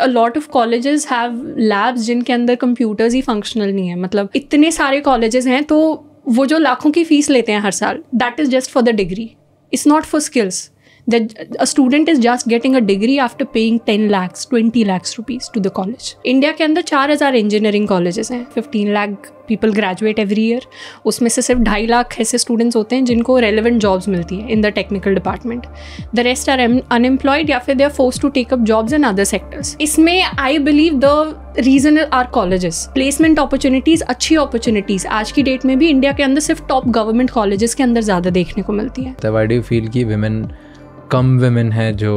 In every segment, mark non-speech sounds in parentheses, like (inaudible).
A lot of colleges have labs जिनके अंदर computers ही functional नहीं है मतलब इतने सारे कॉलेजेस हैं तो वो जो लाखों की फीस लेते हैं हर साल that is just for the degree it's not for skills that a student is just getting a degree after paying ten lakhs twenty lakhs rupees to the college India के अंदर चार हज़ार इंजीनियरिंग कॉलेजेस हैं fifteen lakh people graduate every year उसमें से सिर्फ ढाई लाख ऐसे स्टूडेंट्स होते हैं जिनको रेलिवेंट जॉब्स मिलती हैं in the technical department the rest are unemployed या फिर they are forced to take up jobs in other sectors इसमें I believe the reason are colleges placement opportunities अच्छी अपॉर्चुनिटीज़ आज की डेट में भी इंडिया के अंदर सिर्फ टॉप गवर्नमेंट कॉलेजेस के अंदर ज़्यादा देखने को मिलती है फील की विमेन women... कम वेमेन है जो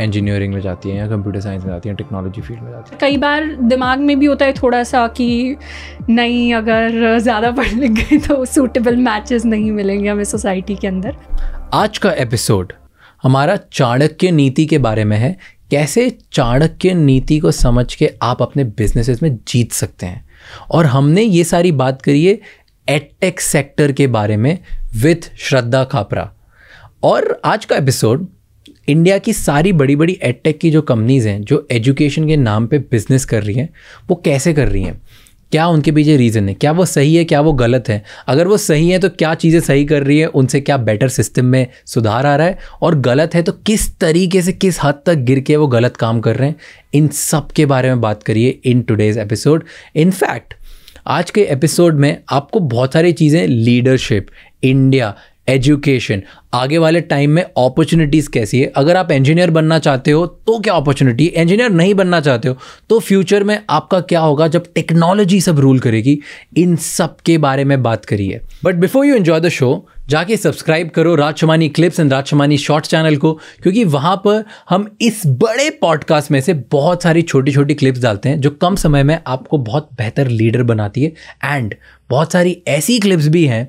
इंजीनियरिंग में जाती हैं या कंप्यूटर साइंस में जाती हैं टेक्नोलॉजी फील्ड में जाती हैं कई बार दिमाग में भी होता है थोड़ा सा कि नहीं अगर ज़्यादा पढ़ लिख गए तो सूटेबल मैचेस नहीं मिलेंगे हमें सोसाइटी के अंदर आज का एपिसोड हमारा चाणक्य नीति के बारे में है कैसे चाणक्य नीति को समझ के आप अपने बिजनेसेस में जीत सकते हैं और हमने ये सारी बात करी है एटेक सेक्टर के बारे में विथ श्रद्धा खापरा और आज का एपिसोड इंडिया की सारी बड़ी बड़ी एडटेक की जो कंपनीज़ हैं जो एजुकेशन के नाम पे बिजनेस कर रही हैं वो कैसे कर रही हैं क्या उनके पीछे रीज़न है क्या वो सही है क्या वो गलत है अगर वो सही है तो क्या चीज़ें सही कर रही है उनसे क्या बेटर सिस्टम में सुधार आ रहा है और गलत है तो किस तरीके से किस हद तक गिर के वो गलत काम कर रहे हैं इन सब के बारे में बात करिए इन टुडेज़ एपिसोड इनफैक्ट आज के एपिसोड में आपको बहुत सारी चीज़ें लीडरशिप इंडिया एजुकेशन आगे वाले टाइम में अपॉर्चुनिटीज़ कैसी है अगर आप इंजीनियर बनना चाहते हो तो क्या अपॉर्चुनिटी इंजीनियर नहीं बनना चाहते हो तो फ्यूचर में आपका क्या होगा जब टेक्नोलॉजी सब रूल करेगी इन सब के बारे में बात करिए but before you enjoy the show जाके सब्सक्राइब करो Rajmani clips and Rajmani short channel को क्योंकि वहाँ पर हम इस बड़े पॉडकास्ट में से बहुत सारी छोटी छोटी क्लिप्स डालते हैं जो कम समय में आपको बहुत बेहतर लीडर बनाती है एंड बहुत सारी ऐसी क्लिप्स भी हैं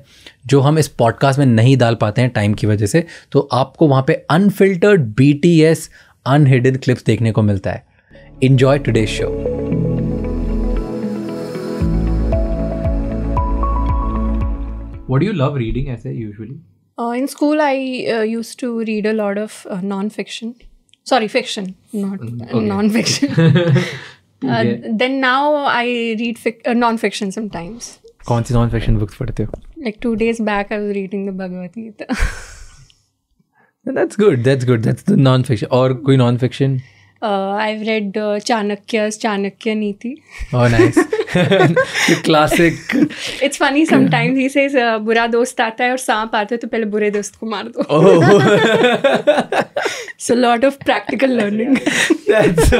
जो हम इस पॉडकास्ट में नहीं डाल पाते हैं टाइम की वजह से तो आपको वहाँ पे unfiltered B T S unhidden clips देखने को मिलता है enjoy today show What do you love reading as a usually? Uh, in school, I uh, used to read a lot of uh, non-fiction. Sorry, fiction, not okay. non-fiction. uh, then now I read fic- uh, non-fiction sometimes. कौन सी non fiction books पढ़ते हो like two days back I was reading the Bhagavad Gita that's good that's good that's the non fiction और कोई non fiction I have read Chanakya's Chanakya Niti oh nice classic it's funny sometimes he says बुरा दोस्त आता है और सांप आता है तो पहले बुरे दोस्त को मार दो so lot of practical learning that's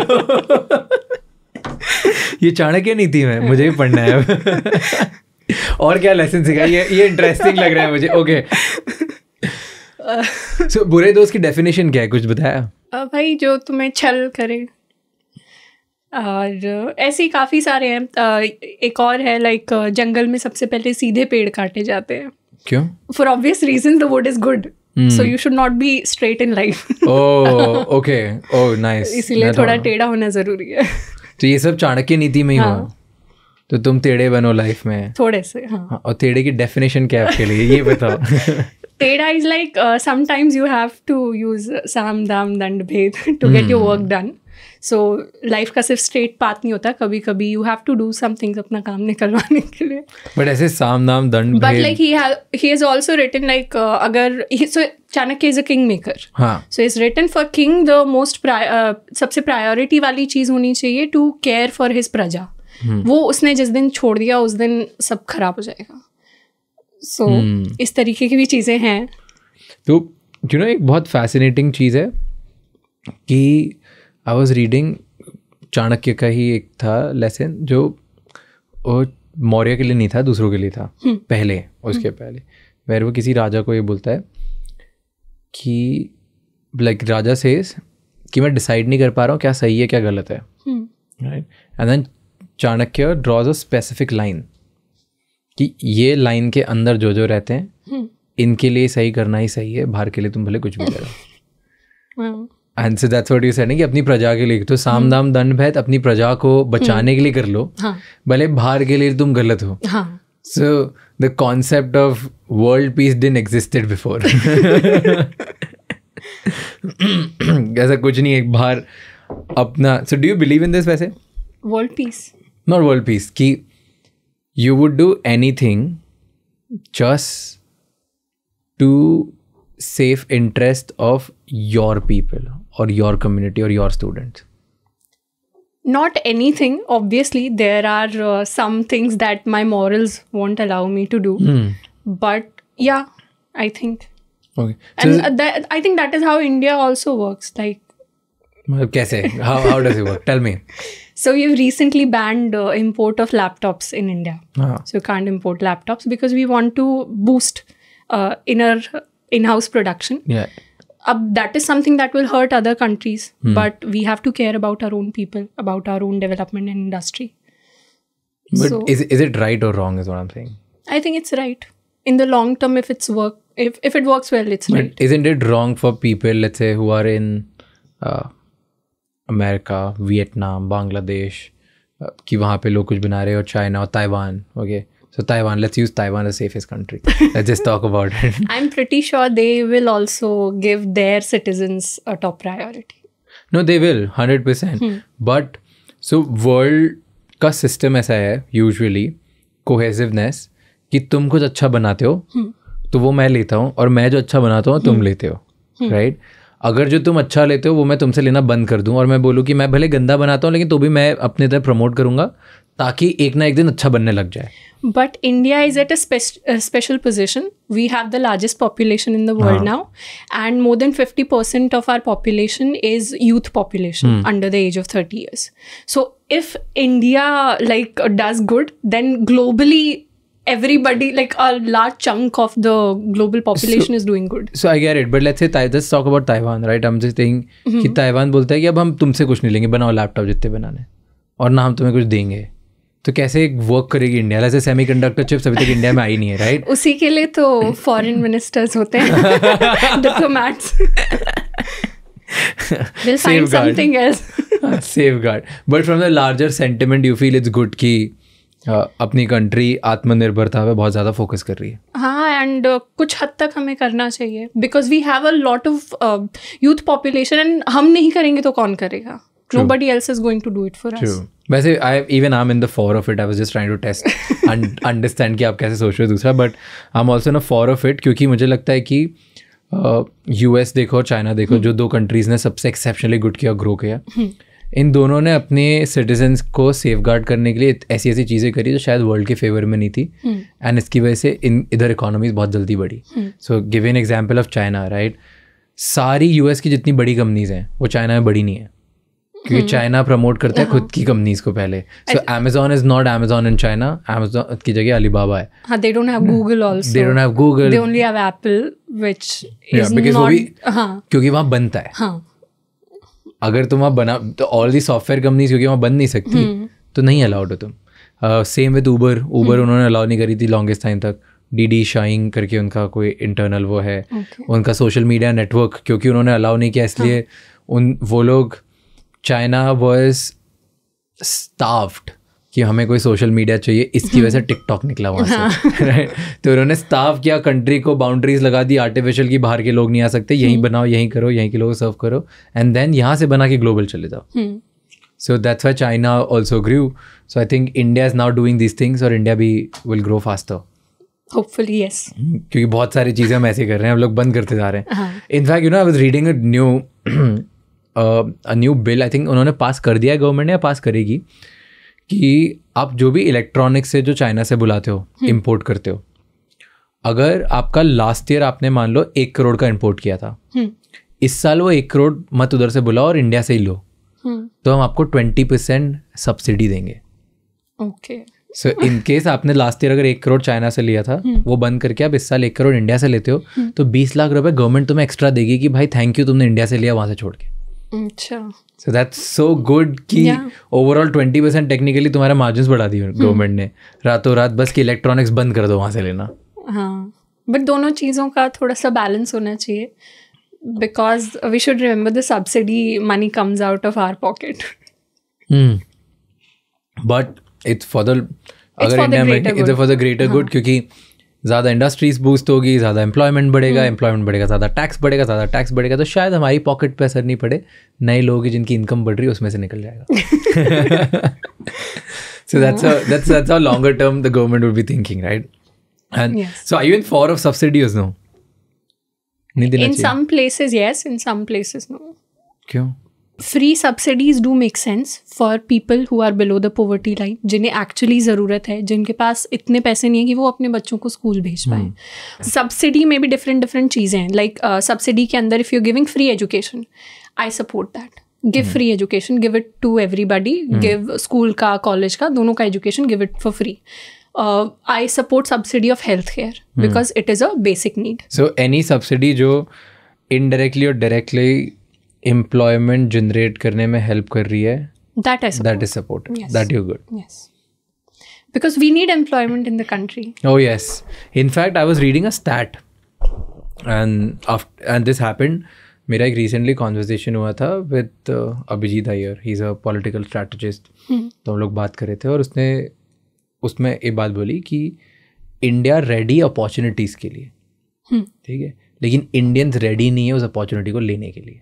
ये चाणक्य नीति में मुझे भी पढ़ना है (laughs) और क्या लेसन सिखाई ये ये इंटरेस्टिंग लग रहा है मुझे ओके सो (laughs) बुरे दोस्त की डेफिनेशन क्या है कुछ बताया भाई जो तुम्हें छल करे और ऐसे काफ़ी सारे हैं एक और है लाइक जंगल में सबसे पहले सीधे पेड़ काटे जाते हैं क्यों for obvious reason the wood is good so you should not be straight in life okay oh nice इसीलिए तो थोड़ा टेढ़ा होना जरूरी है तो ये सब चाणक्य नीति में ही हाँ. हुआ तो तुम टेढ़े बनो लाइफ में थोड़े से हाँ, हाँ और टेढ़े की डेफिनेशन क्या है आपके लिए ये बताओ (laughs) टेढ़ा is like sometimes you have to use साम दाम दंड भेद to get your work done so life का सिर्फ स्ट्रेट पाथ नहीं होता कभी कभी you have to do some things अपना काम निकलवाने के लिए बट ऐसे साम दाम दंड but like he has also written like अगर so Chanakya is a king maker so is written for king the most सबसे प्रायोरिटी वाली चीज होनी चाहिए टू केयर फॉर हिज प्रजा हम्म। वो उसने जिस दिन छोड़ दिया उस दिन सब खराब हो जाएगा सो so, हम्म। इस तरीके की भी चीज़ें हैं तो यू नो एक बहुत फैसिनेटिंग चीज़ है कि आई वॉज रीडिंग चाणक्य का ही एक था लेसन जो वो मौर्य के लिए नहीं था दूसरों के लिए था हम्म। पहले उसके पहले वैर वो किसी राजा को ये बोलता है कि लाइक राजा सेज कि मैं डिसाइड नहीं कर पा रहा हूँ क्या सही है क्या गलत है right and then Chanakya draws a specific line कि ये लाइन के अंदर जो जो रहते हैं हम्म। इनके लिए सही करना ही सही है बाहर के लिए तुम भले कुछ भी करो and so that's what you कि अपनी प्रजा के लिए तो साम हम्म। दाम दंड भेद अपनी प्रजा को बचाने हम्म। के लिए कर लो हाँ. भले बाहर के लिए तुम गलत हो so the concept of world peace didn't existed before ऐसा कुछ नहीं है बाहर अपना so do you believe in this वैसे world peace not world peace ki you would do anything just to save interest of your people or your community or your students not anything obviously there are uh, some things that my morals won't allow me to do mm. but yeah i think okay so and uh, i think that is how india also works like (laughs) how how does it work tell me (laughs) So we've recently banned uh, import of laptops in India. Ah. So you can't import laptops because we want to boost uh, inner uh, in-house production. Yeah. Uh, that is something that will hurt other countries, hmm. but we have to care about our own people, about our own development and industry. But so, is is it right or wrong? Is what I'm saying. I think it's right in the long term if it's work if if it works well, it's but right. Isn't it wrong for people, let's say, who are in uh, America Vietnam Bangladesh कि वहाँ पे लोग कुछ बना रहे हो China और Taiwan okay so Taiwan let's use Taiwan the safest country let's just talk about it I am pretty sure they will also give their citizens a top priority no they will 100% but so world का system ऐसा है usually cohesiveness कि तुम कुछ अच्छा बनाते हो hmm. तो वो मैं लेता हूँ और मैं जो अच्छा बनाता हूँ तुम hmm. लेते हो राइट hmm. right? अगर जो तुम अच्छा लेते हो वो मैं तुमसे लेना बंद कर दूँ और मैं बोलूँ कि मैं भले गंदा बनाता हूँ लेकिन तो भी मैं अपने तरफ प्रमोट करूँगा ताकि एक ना एक दिन अच्छा बनने लग जाए but India is at a special position we have the largest population in the world now and more than fifty percent of our population is youth population under the age of thirty years so if India like does good then globally everybody like a large chunk of the global population so, is doing good so i get it but let's say let's talk about taiwan right i'm just saying mm-hmm. ki taiwan bolta hai ki ab hum tumse kuch nahi lenge banao laptop jitne banane aur na hum tumhe kuch denge तो कैसे work करेगी India जैसे semi conductor chips अभी तक India में आई नहीं है right उसी के लिए तो फॉरेन मिनिस्टर्स होते हैं diplomats They'll find something else. Safeguard. But from the larger sentiment, you feel it's good कि अपनी कंट्री आत्मनिर्भरता पे बहुत ज़्यादा फोकस कर रही है हाँ एंड uh, कुछ हद तक हमें करना चाहिए because we have a lot of youth population and हम नहीं करेंगे तो कौन करेगा nobody else is going to do it for True. us वैसे I even I am in the for of it I was just trying to test understand कि आप कैसे सोच रहे हो दूसरा but I am also in a for of it क्योंकि मुझे लगता है कि यूएस uh, US देखो और चाइना देखो हम्म। जो दो कंट्रीज ने सबसे एक्सेप्शनली गुड किया ग्रो किया हम्म। इन दोनों ने अपने सिटीजन्स को सेफ गार्ड करने के लिए ऐसी ऐसी चीज़ें करी जो शायद वर्ल्ड के फेवर में नहीं थी एंड हम्म। इसकी वजह से इन इधर इकोनॉमीज बहुत जल्दी बढ़ी so give an example of China right सारी यू की जितनी बड़ी कंपनीज हैं वो चाइना में बड़ी नहीं है क्योंकि चाइना हम्म। प्रमोट करता है हाँ। खुद की कंपनीज को पहले so Amazon is not Amazon in China Amazon की जगह अलीबाबा है they don't have Google also they don't have Google they only have Apple which is not क्योंकि वहां बनता है हां अगर तुम वहाँ बना तो ऑल दी सॉफ्टवेयर कंपनीज क्योंकि वहाँ बन नहीं सकती हम्म। तो नहीं अलाउड हो तुम सेम विद ऊबर ऊबर उन्होंने अलाउ नहीं करी थी लॉन्गेस्ट टाइम तक डी डी शाइंग करके उनका कोई इंटरनल वो है okay. उनका सोशल मीडिया नेटवर्क क्योंकि उन्होंने अलाउ नहीं किया इसलिए हाँ। उन वो लोग चाइना वॉज स्टाफ्ड कि हमें कोई सोशल मीडिया चाहिए इसकी वजह से टिकटॉक (laughs) निकला वहाँ से राइट हाँ। (laughs) तो उन्होंने स्टाफ किया कंट्री को बाउंड्रीज लगा दी आर्टिफिशियल की बाहर के लोग नहीं आ सकते यहीं हम्म। बनाओ यहीं करो यहीं के लोग सर्व करो एंड देन यहाँ से बना के ग्लोबल चले जाओ so that's why China also grew so I think India is not doing this things और इंडिया भी will grow fast hopefully yes क्योंकि बहुत सारी चीज़ें हम ऐसे कर रहे हैं हम लोग बंद करते जा रहे हैं in fact you know I was reading a new new bill I think उन्होंने पास कर दिया है गवर्नमेंट ने पास करेगी कि आप जो भी इलेक्ट्रॉनिक्स से जो चाइना से बुलाते हो इम्पोर्ट हम्म। करते हो अगर आपका लास्ट ईयर आपने मान लो एक करोड़ का इम्पोर्ट किया था हम्म। इस साल वो एक करोड़ मत उधर से बुलाओ और इंडिया से ही लो हम्म। तो हम आपको ट्वेंटी परसेंट सब्सिडी देंगे ओके सो इन केस आपने लास्ट ईयर अगर एक करोड़ चाइना से लिया था वो बंद करके आप इस साल एक करोड़ इंडिया से लेते हो तो बीस लाख रुपए गवर्नमेंट तुम्हें एक्स्ट्रा देगी कि भाई थैंक यू तुमने इंडिया से लिया वहाँ से छोड़ के सो दैट्स सो गुड कि ओवरऑल ट्वेंटी परसेंट टेक्निकली तुम्हारा मार्जिन बढ़ा दिए गवर्नमेंट hmm. ने रातों रात बस की इलेक्ट्रॉनिक्स बंद कर दो वहाँ से लेना हाँ बट दोनों चीज़ों का थोड़ा सा बैलेंस होना चाहिए because we should remember the subsidy money comes out of our pocket but it's for the अगर इंडिया में it's for the greater good क्योंकि ज़्यादा इंडस्ट्रीज बूस्ट होगी ज़्यादा एम्प्लॉयमेंट बढ़ेगा एम्प्लॉयमेंट बढ़ेगा ज़्यादा टैक्स बढ़ेगा ज़्यादा टैक्स बढ़ेगा तो शायद हमारी पॉकेट पे असर नहीं पड़े नए लोग की जिनकी इनकम बढ़ रही है उसमें से निकल जाएगा so that's that's that's longer term the government would be thinking right and so I in for of subsidy no in some places yes in some places no क्यों free subsidies do make sense for people who are below the poverty line जिन्हें actually ज़रूरत है जिनके पास इतने पैसे नहीं है कि वो अपने बच्चों को स्कूल भेज पाए सब्सिडी hmm. में भी डिफरेंट डिफरेंट चीज़ें हैं लाइक सब्सिडी uh, के अंदर if you giving free education I support that give free education give it to everybody give school का कॉलेज का दोनों का education give it for free I support subsidy of health care because it is a basic need so any subsidy जो indirectly और directly employment generate करने में help कर रही है that is that is support that you good yes because we need employment in the country oh yes In fact, I was reading a stat, and after, and this मेरा एक recently conversation हुआ था with Abhijit Iyer he is a political strategist तो हम लोग बात कर रहे थे और उसने उसमें एक बात बोली कि इंडिया रेडी अपॉर्चुनिटीज़ के लिए hmm. ठीक है लेकिन इंडियंस रेडी नहीं है उस अपॉर्चुनिटी को लेने के लिए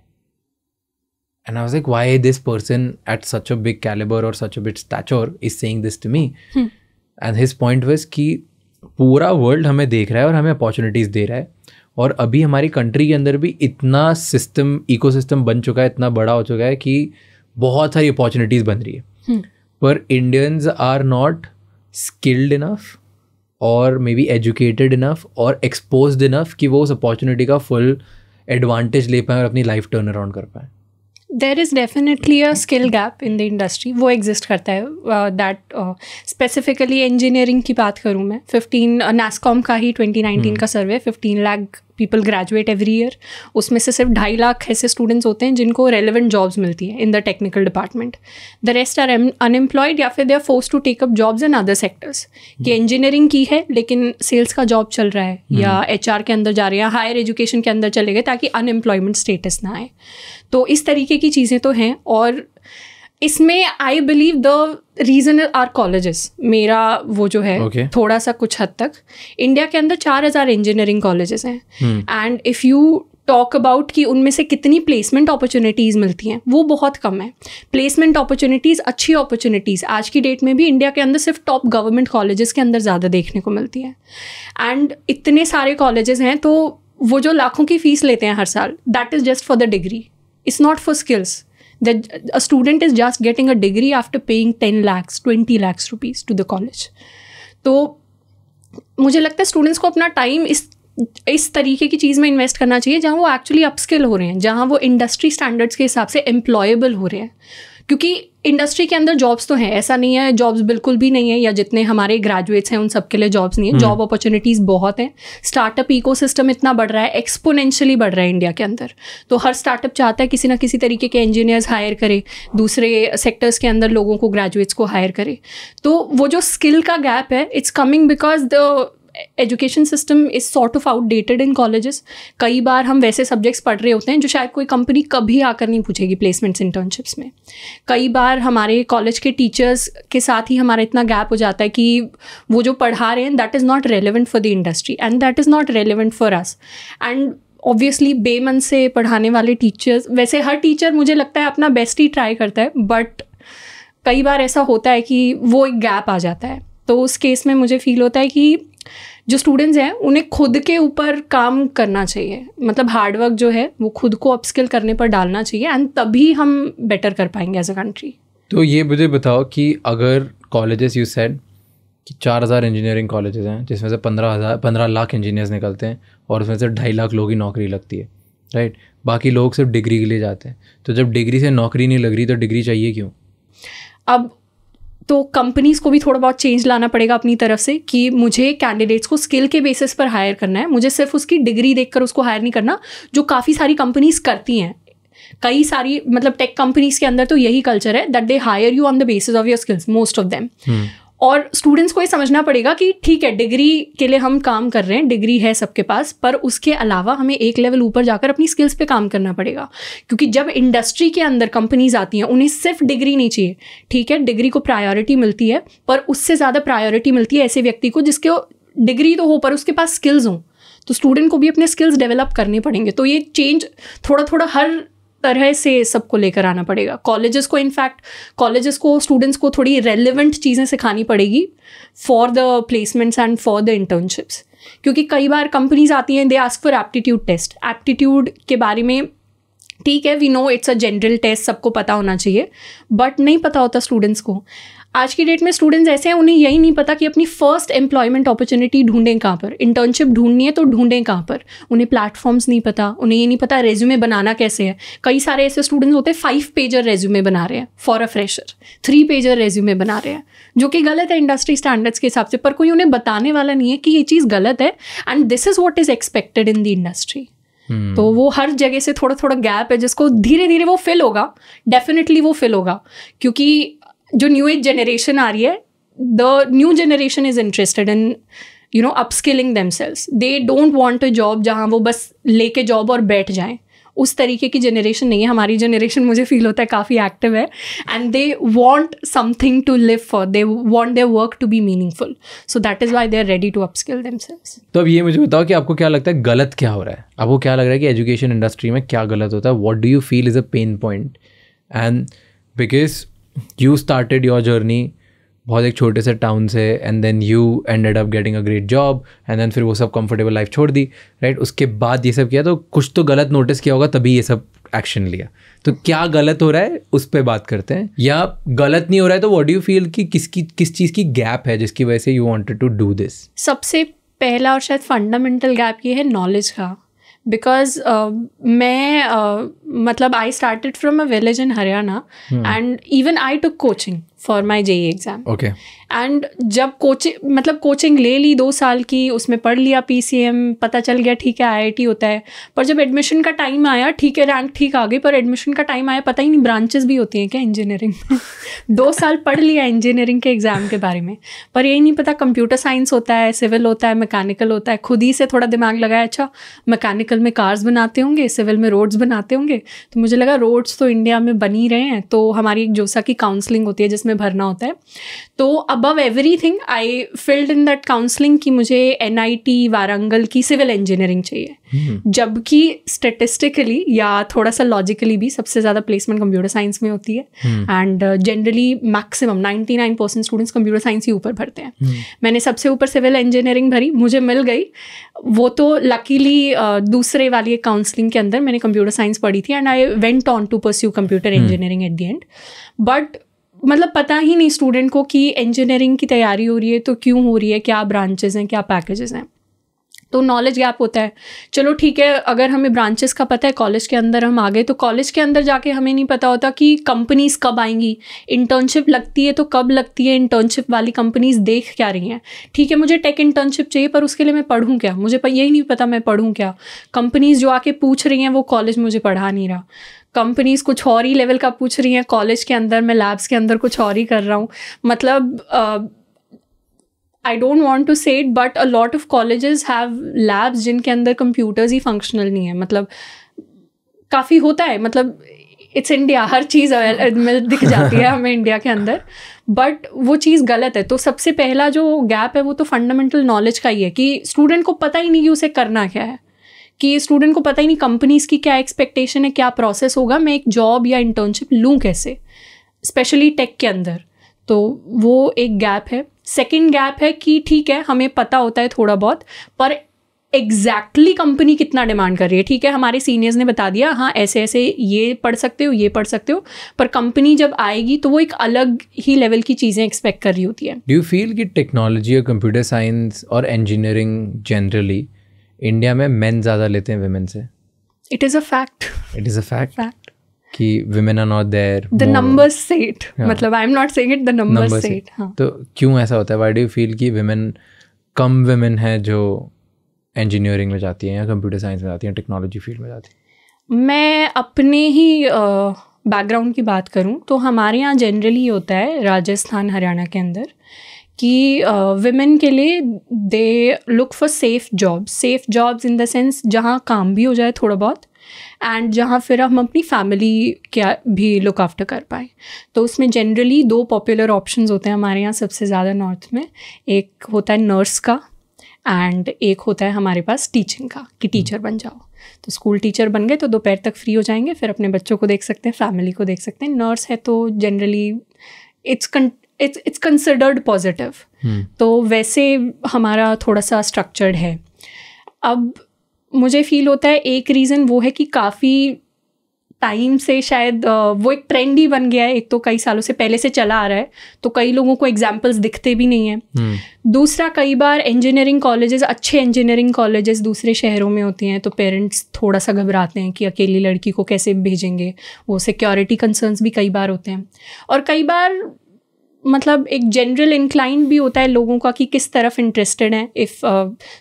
And I was like, why this person at such a big caliber or such a big stature is saying this to me? Hmm. And his point was कि पूरा वर्ल्ड हमें देख रहा है और हमें अपॉर्चुनिटीज़ दे रहा है और अभी हमारी कंट्री के अंदर भी इतना सिस्टम इकोसिस्टम बन चुका है इतना बड़ा हो चुका है कि बहुत सारी अपॉर्चुनिटीज़ बन रही है hmm. पर Indians are not skilled enough और मे बी एजुकेटेड इनफ और एक्सपोज इनफ कि वो उस अपॉर्चुनिटी का फुल एडवांटेज ले पाएँ और अपनी लाइफ टर्न अराउंड कर पाएँ there is definitely a skill gap in the industry वो एग्जिस्ट करता है दैट स्पेसिफिकली इंजीनियरिंग की बात करूँ मैं फिफ्टीन नेस्कॉम uh, का ही ट्वेंटी हम्म। नाइनटीन का survey fifteen lakh people graduate every year उसमें से सिर्फ ढाई लाख ऐसे स्टूडेंट्स होते हैं जिनको रेलिवेंट जॉब्स मिलती है in the technical department the rest are unemployed या फिर they are forced to take up jobs in other sectors कि इंजीनियरिंग hmm. की है लेकिन सेल्स का जॉब चल रहा है hmm. या एच के अंदर जा रहे हैं हायर एजुकेशन के अंदर चले गए ताकि अनएम्प्लॉयमेंट स्टेटस ना आए तो इस तरीके की चीज़ें तो हैं और इसमें I believe the reason are colleges मेरा वो जो है okay. थोड़ा सा कुछ हद तक इंडिया के अंदर चार हज़ार इंजीनियरिंग कॉलेजेस हैं and if you talk about कि उनमें से कितनी प्लेसमेंट अपॉर्चुनिटीज़ मिलती हैं वो बहुत कम है प्लेसमेंट अपॉर्चुनिटीज़ अच्छी अपॉर्चुनिटीज़ आज की डेट में भी इंडिया के अंदर सिर्फ टॉप गवर्नमेंट कॉलेजेस के अंदर ज़्यादा देखने को मिलती है एंड इतने सारे कॉलेजेस हैं तो वो जो लाखों की फ़ीस लेते हैं हर साल that is just for the degree it's not for skills that a student is just getting a degree after paying 10 lakhs 20 lakhs rupees to the college तो मुझे लगता है स्टूडेंट्स को अपना टाइम इस इस तरीके की चीज़ में इन्वेस्ट करना चाहिए जहाँ वो एक्चुअली अपस्किल हो रहे हैं जहाँ वो इंडस्ट्री स्टैंडर्ड्स के हिसाब से एम्प्लॉयबल हो रहे हैं क्योंकि इंडस्ट्री के अंदर जॉब्स तो हैं ऐसा नहीं है जॉब्स बिल्कुल भी नहीं है या जितने हमारे ग्रेजुएट्स हैं उन सबके लिए जॉब्स नहीं है जॉब हम्म। अपॉर्चुनिटीज़ बहुत हैं स्टार्टअप इकोसिस्टम इतना बढ़ रहा है एक्सपोनेंशियली बढ़ रहा है इंडिया के अंदर तो हर स्टार्टअप चाहता है किसी ना किसी तरीके के इंजीनियर्स हायर करे दूसरे सेक्टर्स के अंदर लोगों को ग्रेजुएट्स को हायर करे तो वो जो स्किल का गैप है it's coming because the education system is sort of outdated in colleges कई बार हम वैसे सब्जेक्ट्स पढ़ रहे होते हैं जो शायद कोई कंपनी कभी आकर नहीं पूछेगी प्लेसमेंट्स इंटर्नशिप्स में कई बार हमारे कॉलेज के टीचर्स के साथ ही हमारा इतना गैप हो जाता है कि वो जो पढ़ा रहे हैं that is not relevant for the industry and that is not relevant for us and obviously बेमन से पढ़ाने वाले टीचर्स वैसे हर टीचर मुझे लगता है अपना बेस्ट ही ट्राई करता है बट कई बार ऐसा होता है कि वो एक गैप आ जाता है तो उस केस में मुझे फील होता है कि जो स्टूडेंट्स हैं उन्हें खुद के ऊपर काम करना चाहिए मतलब हार्डवर्क जो है वो खुद को अपस्किल करने पर डालना चाहिए एंड तभी हम बेटर कर पाएंगे एज अ कंट्री तो ये मुझे बताओ कि अगर कॉलेजेस यू सेड कि चार हज़ार इंजीनियरिंग कॉलेजेस हैं जिसमें से पंद्रह हज़ार पंद्रह लाख इंजीनियर्स निकलते हैं और उसमें से ढाई लाख लोग ही नौकरी लगती है राइट बाकी लोग सिर्फ डिग्री के लिए जाते हैं तो जब डिग्री से नौकरी नहीं लग रही तो डिग्री चाहिए क्यों अब तो कंपनीज़ को भी थोड़ा बहुत चेंज लाना पड़ेगा अपनी तरफ से कि मुझे कैंडिडेट्स को स्किल के बेसिस पर हायर करना है मुझे सिर्फ उसकी डिग्री देखकर उसको हायर नहीं करना जो काफ़ी सारी कंपनीज़ करती हैं कई सारी मतलब टेक कंपनीज़ के अंदर तो यही कल्चर है that they hire you on the basis of your skills most of them और स्टूडेंट्स को ये समझना पड़ेगा कि ठीक है डिग्री के लिए हम काम कर रहे हैं डिग्री है सबके पास पर उसके अलावा हमें एक लेवल ऊपर जाकर अपनी स्किल्स पे काम करना पड़ेगा क्योंकि जब इंडस्ट्री के अंदर कंपनीज आती हैं उन्हें सिर्फ डिग्री नहीं चाहिए ठीक है डिग्री को प्रायोरिटी मिलती है पर उससे ज़्यादा प्रायोरिटी मिलती है ऐसे व्यक्ति को जिसके डिग्री तो हो पर उसके पास स्किल्स हों तो स्टूडेंट को भी अपने स्किल्स डेवलप करने पड़ेंगे तो ये चेंज थोड़ा थोड़ा हर तरह से सबको लेकर आना पड़ेगा कॉलेजेस को इनफैक्ट कॉलेजेस को स्टूडेंट्स को थोड़ी रेलिवेंट चीज़ें सिखानी पड़ेगी for the placements and for the internships क्योंकि कई बार कंपनीज आती हैं they ask for aptitude test aptitude के बारे में ठीक है we know it's a general test सबको पता होना चाहिए बट नहीं पता होता स्टूडेंट्स को आज की डेट में स्टूडेंट्स ऐसे हैं उन्हें यही नहीं पता कि अपनी फर्स्ट एम्प्लॉयमेंट अपॉर्चुनिटी ढूंढें कहाँ पर इंटर्नशिप ढूंढनी है तो ढूंढें कहाँ पर उन्हें प्लेटफॉर्म्स नहीं पता उन्हें ये नहीं पता रेज्यूमे बनाना कैसे है कई सारे ऐसे स्टूडेंट्स होते हैं फाइव पेजर रेज्यूमे बना रहे हैं for a fresher three pager resume बना रहे हैं जो कि गलत है इंडस्ट्री स्टैंडर्ड्स के हिसाब से पर कोई उन्हें बताने वाला नहीं है कि ये चीज़ गलत है and this is what is expected in the industry Hmm. तो वो हर जगह से थोड़ा थोड़ा गैप है जिसको धीरे धीरे वो फिल होगा डेफिनेटली वो फिल होगा क्योंकि जो न्यू एज जनरेशन आ रही है the new generation is interested in you know upskilling themselves they don't want a job जहाँ वो बस लेके जॉब और बैठ जाएँ उस तरीके की जनरेशन नहीं है हमारी जनरेशन मुझे फील होता है काफ़ी एक्टिव है and they want something to live for they want their work to be meaningful so that is why they are ready to upskill selves तो अब ये मुझे बताओ कि आपको क्या लगता है गलत क्या हो रहा है आपको क्या लग रहा है कि एजुकेशन इंडस्ट्री में क्या गलत होता है what do you feel is a pain point and because you started your journey बहुत एक छोटे से टाउन से and then you ended up getting a great job and then फिर वो सब कंफर्टेबल लाइफ छोड़ दी राइट right? उसके बाद ये सब किया तो कुछ तो गलत नोटिस किया होगा तभी ये सब एक्शन लिया तो क्या गलत हो रहा है उस पर बात करते हैं या गलत नहीं हो रहा है तो वॉट यू फील कि किसकी किस चीज़ की गैप है जिसकी वजह से you wanted to do this सबसे पहला और शायद फंडामेंटल गैप ये है नॉलेज का बिकॉज uh, मैं uh, मतलब I started from a village in Haryana and even I took coaching for my JEE exam okay and जब कोचिंग मतलब कोचिंग ले ली दो साल की उसमें पढ़ लिया पी सी एम पता चल गया ठीक है आई आई टी होता है पर जब एडमिशन का टाइम आया ठीक है रैंक ठीक आ गई पर एडमिशन का टाइम आया पता ही नहीं ब्रांचेस भी होती हैं क्या इंजीनियरिंग में (laughs) दो साल पढ़ लिया इंजीनियरिंग के एग्ज़ाम के बारे में पर यही नहीं पता कंप्यूटर साइंस होता है सिविल होता है मैकेनिकल होता है खुद ही से थोड़ा दिमाग लगाया अच्छा मैकेनिकल में कार्स बनाते होंगे सिविल में रोड्स बनाते होंगे तो मुझे लगा रोड्स तो इंडिया में बनी रहे हैं तो हमारी एक जोसा की काउंसलिंग होती है जिसमें इसमें भरना होता है तो above everything I filled in that counselling कि मुझे एन वारंगल की सिविल इंजीनियरिंग चाहिए हम्म। जबकि स्टेटिस्टिकली या थोड़ा सा लॉजिकली भी सबसे ज़्यादा प्लेसमेंट कंप्यूटर साइंस में होती है and generally maximum nine percent students computer science ही ऊपर भरते हैं हम्म। मैंने सबसे ऊपर सिविल इंजीनियरिंग भरी मुझे मिल गई वो तो लकीली uh, दूसरे वाली काउंसलिंग के अंदर मैंने कंप्यूटर साइंस पढ़ी थी and I went on to pursue computer engineering at the and but मतलब पता ही नहीं स्टूडेंट को कि इंजीनियरिंग की तैयारी हो रही है तो क्यों हो रही है क्या ब्रांचेज हैं क्या पैकेजेस हैं तो नॉलेज गैप होता है चलो ठीक है अगर हमें ब्रांचेस का पता है कॉलेज के अंदर हम आ गए तो कॉलेज के अंदर जाके हमें नहीं पता होता कि कंपनीज़ कब आएंगी इंटर्नशिप लगती है तो कब लगती है इंटर्नशिप वाली कंपनीज़ देख क्या रही हैं ठीक है मुझे टेक इंटर्नशिप चाहिए पर उसके लिए मैं पढ़ूँ क्या मुझे यही नहीं पता मैं पढ़ूँ क्या कंपनीज़ जो आके पूछ रही हैं वो कॉलेज मुझे पढ़ा नहीं रहा कंपनीज़ कुछ और ही लेवल का पूछ रही हैं कॉलेज के अंदर मैं लैब्स के अंदर कुछ और ही कर रहा हूँ मतलब I don't want to set but a lot of colleges have labs जिनके अंदर कंप्यूटर्स ही फंक्शनल नहीं है मतलब काफ़ी होता है मतलब इट्स इंडिया हर चीज़ दिख जाती है हमें इंडिया के अंदर बट वो चीज़ गलत है तो सबसे पहला जो गैप है वो तो फंडामेंटल नॉलेज का ही है कि स्टूडेंट को पता ही नहीं कि उसे करना क्या है कि स्टूडेंट को पता ही नहीं कंपनीज़ की क्या एक्सपेक्टेशन है क्या प्रोसेस होगा मैं एक जॉब या इंटर्नशिप लूँ कैसे स्पेशली टेक के अंदर तो वो एक गैप है सेकेंड गैप है कि ठीक है हमें पता होता है थोड़ा बहुत पर एग्जैक्टली exactly कंपनी कितना डिमांड कर रही है ठीक है हमारे सीनियर्स ने बता दिया हाँ ऐसे ऐसे ये पढ़ सकते हो ये पढ़ सकते हो पर कंपनी जब आएगी तो वो एक अलग ही लेवल की चीज़ें एक्सपेक्ट कर रही होती है डू यू फील कि टेक्नोलॉजी और कंप्यूटर साइंस और इंजीनियरिंग जनरली इंडिया में मैन ज़्यादा लेते हैं वेमेन से it is a fact it is a fact fact कि women are not there the numbers से इट मतलब I am not saying it the numbers से इट हाँ. तो क्यों ऐसा होता है व्हाई डू यू फील कि women कम women है जो इंजीनियरिंग में जाती हैं या कंप्यूटर साइंस में जाती हैं टेक्नोलॉजी फील्ड में जाती हैं मैं अपने ही बैकग्राउंड uh, की बात करूं तो हमारे यहाँ जनरली होता है राजस्थान हरियाणा के अंदर कि वेमेन uh, के लिए they look for safe job safe jobs in the sense जहाँ काम भी हो जाए थोड़ा बहुत एंड जहाँ फिर हम अपनी फैमिली क्या भी लुक आफ्टर कर पाए तो उसमें जनरली दो पॉपुलर ऑप्शन होते हैं हमारे यहाँ सबसे ज़्यादा नॉर्थ में एक होता है नर्स का एंड एक होता है हमारे पास टीचिंग का कि टीचर हम्म। बन जाओ तो स्कूल टीचर बन गए तो दोपहर तक फ्री हो जाएंगे फिर अपने बच्चों को देख सकते हैं फैमिली को देख सकते हैं नर्स है तो generally it's it's it's considered positive तो वैसे हमारा थोड़ा सा स्ट्रक्चर्ड है अब मुझे फील होता है एक रीज़न वो है कि काफ़ी टाइम से शायद वो एक ट्रेंड ही बन गया है एक तो कई सालों से पहले से चला आ रहा है तो कई लोगों को एग्जाम्पल्स दिखते भी नहीं हैं हम्म। दूसरा कई बार इंजीनियरिंग कॉलेजेस अच्छे इंजीनियरिंग कॉलेजेस दूसरे शहरों में होते हैं तो पेरेंट्स थोड़ा सा घबराते हैं कि अकेली लड़की को कैसे भेजेंगे वो सिक्योरिटी कंसर्न्स भी कई बार होते हैं और कई बार मतलब एक जनरल इंक्लाइन भी होता है लोगों का कि किस तरफ इंटरेस्टेड है इफ़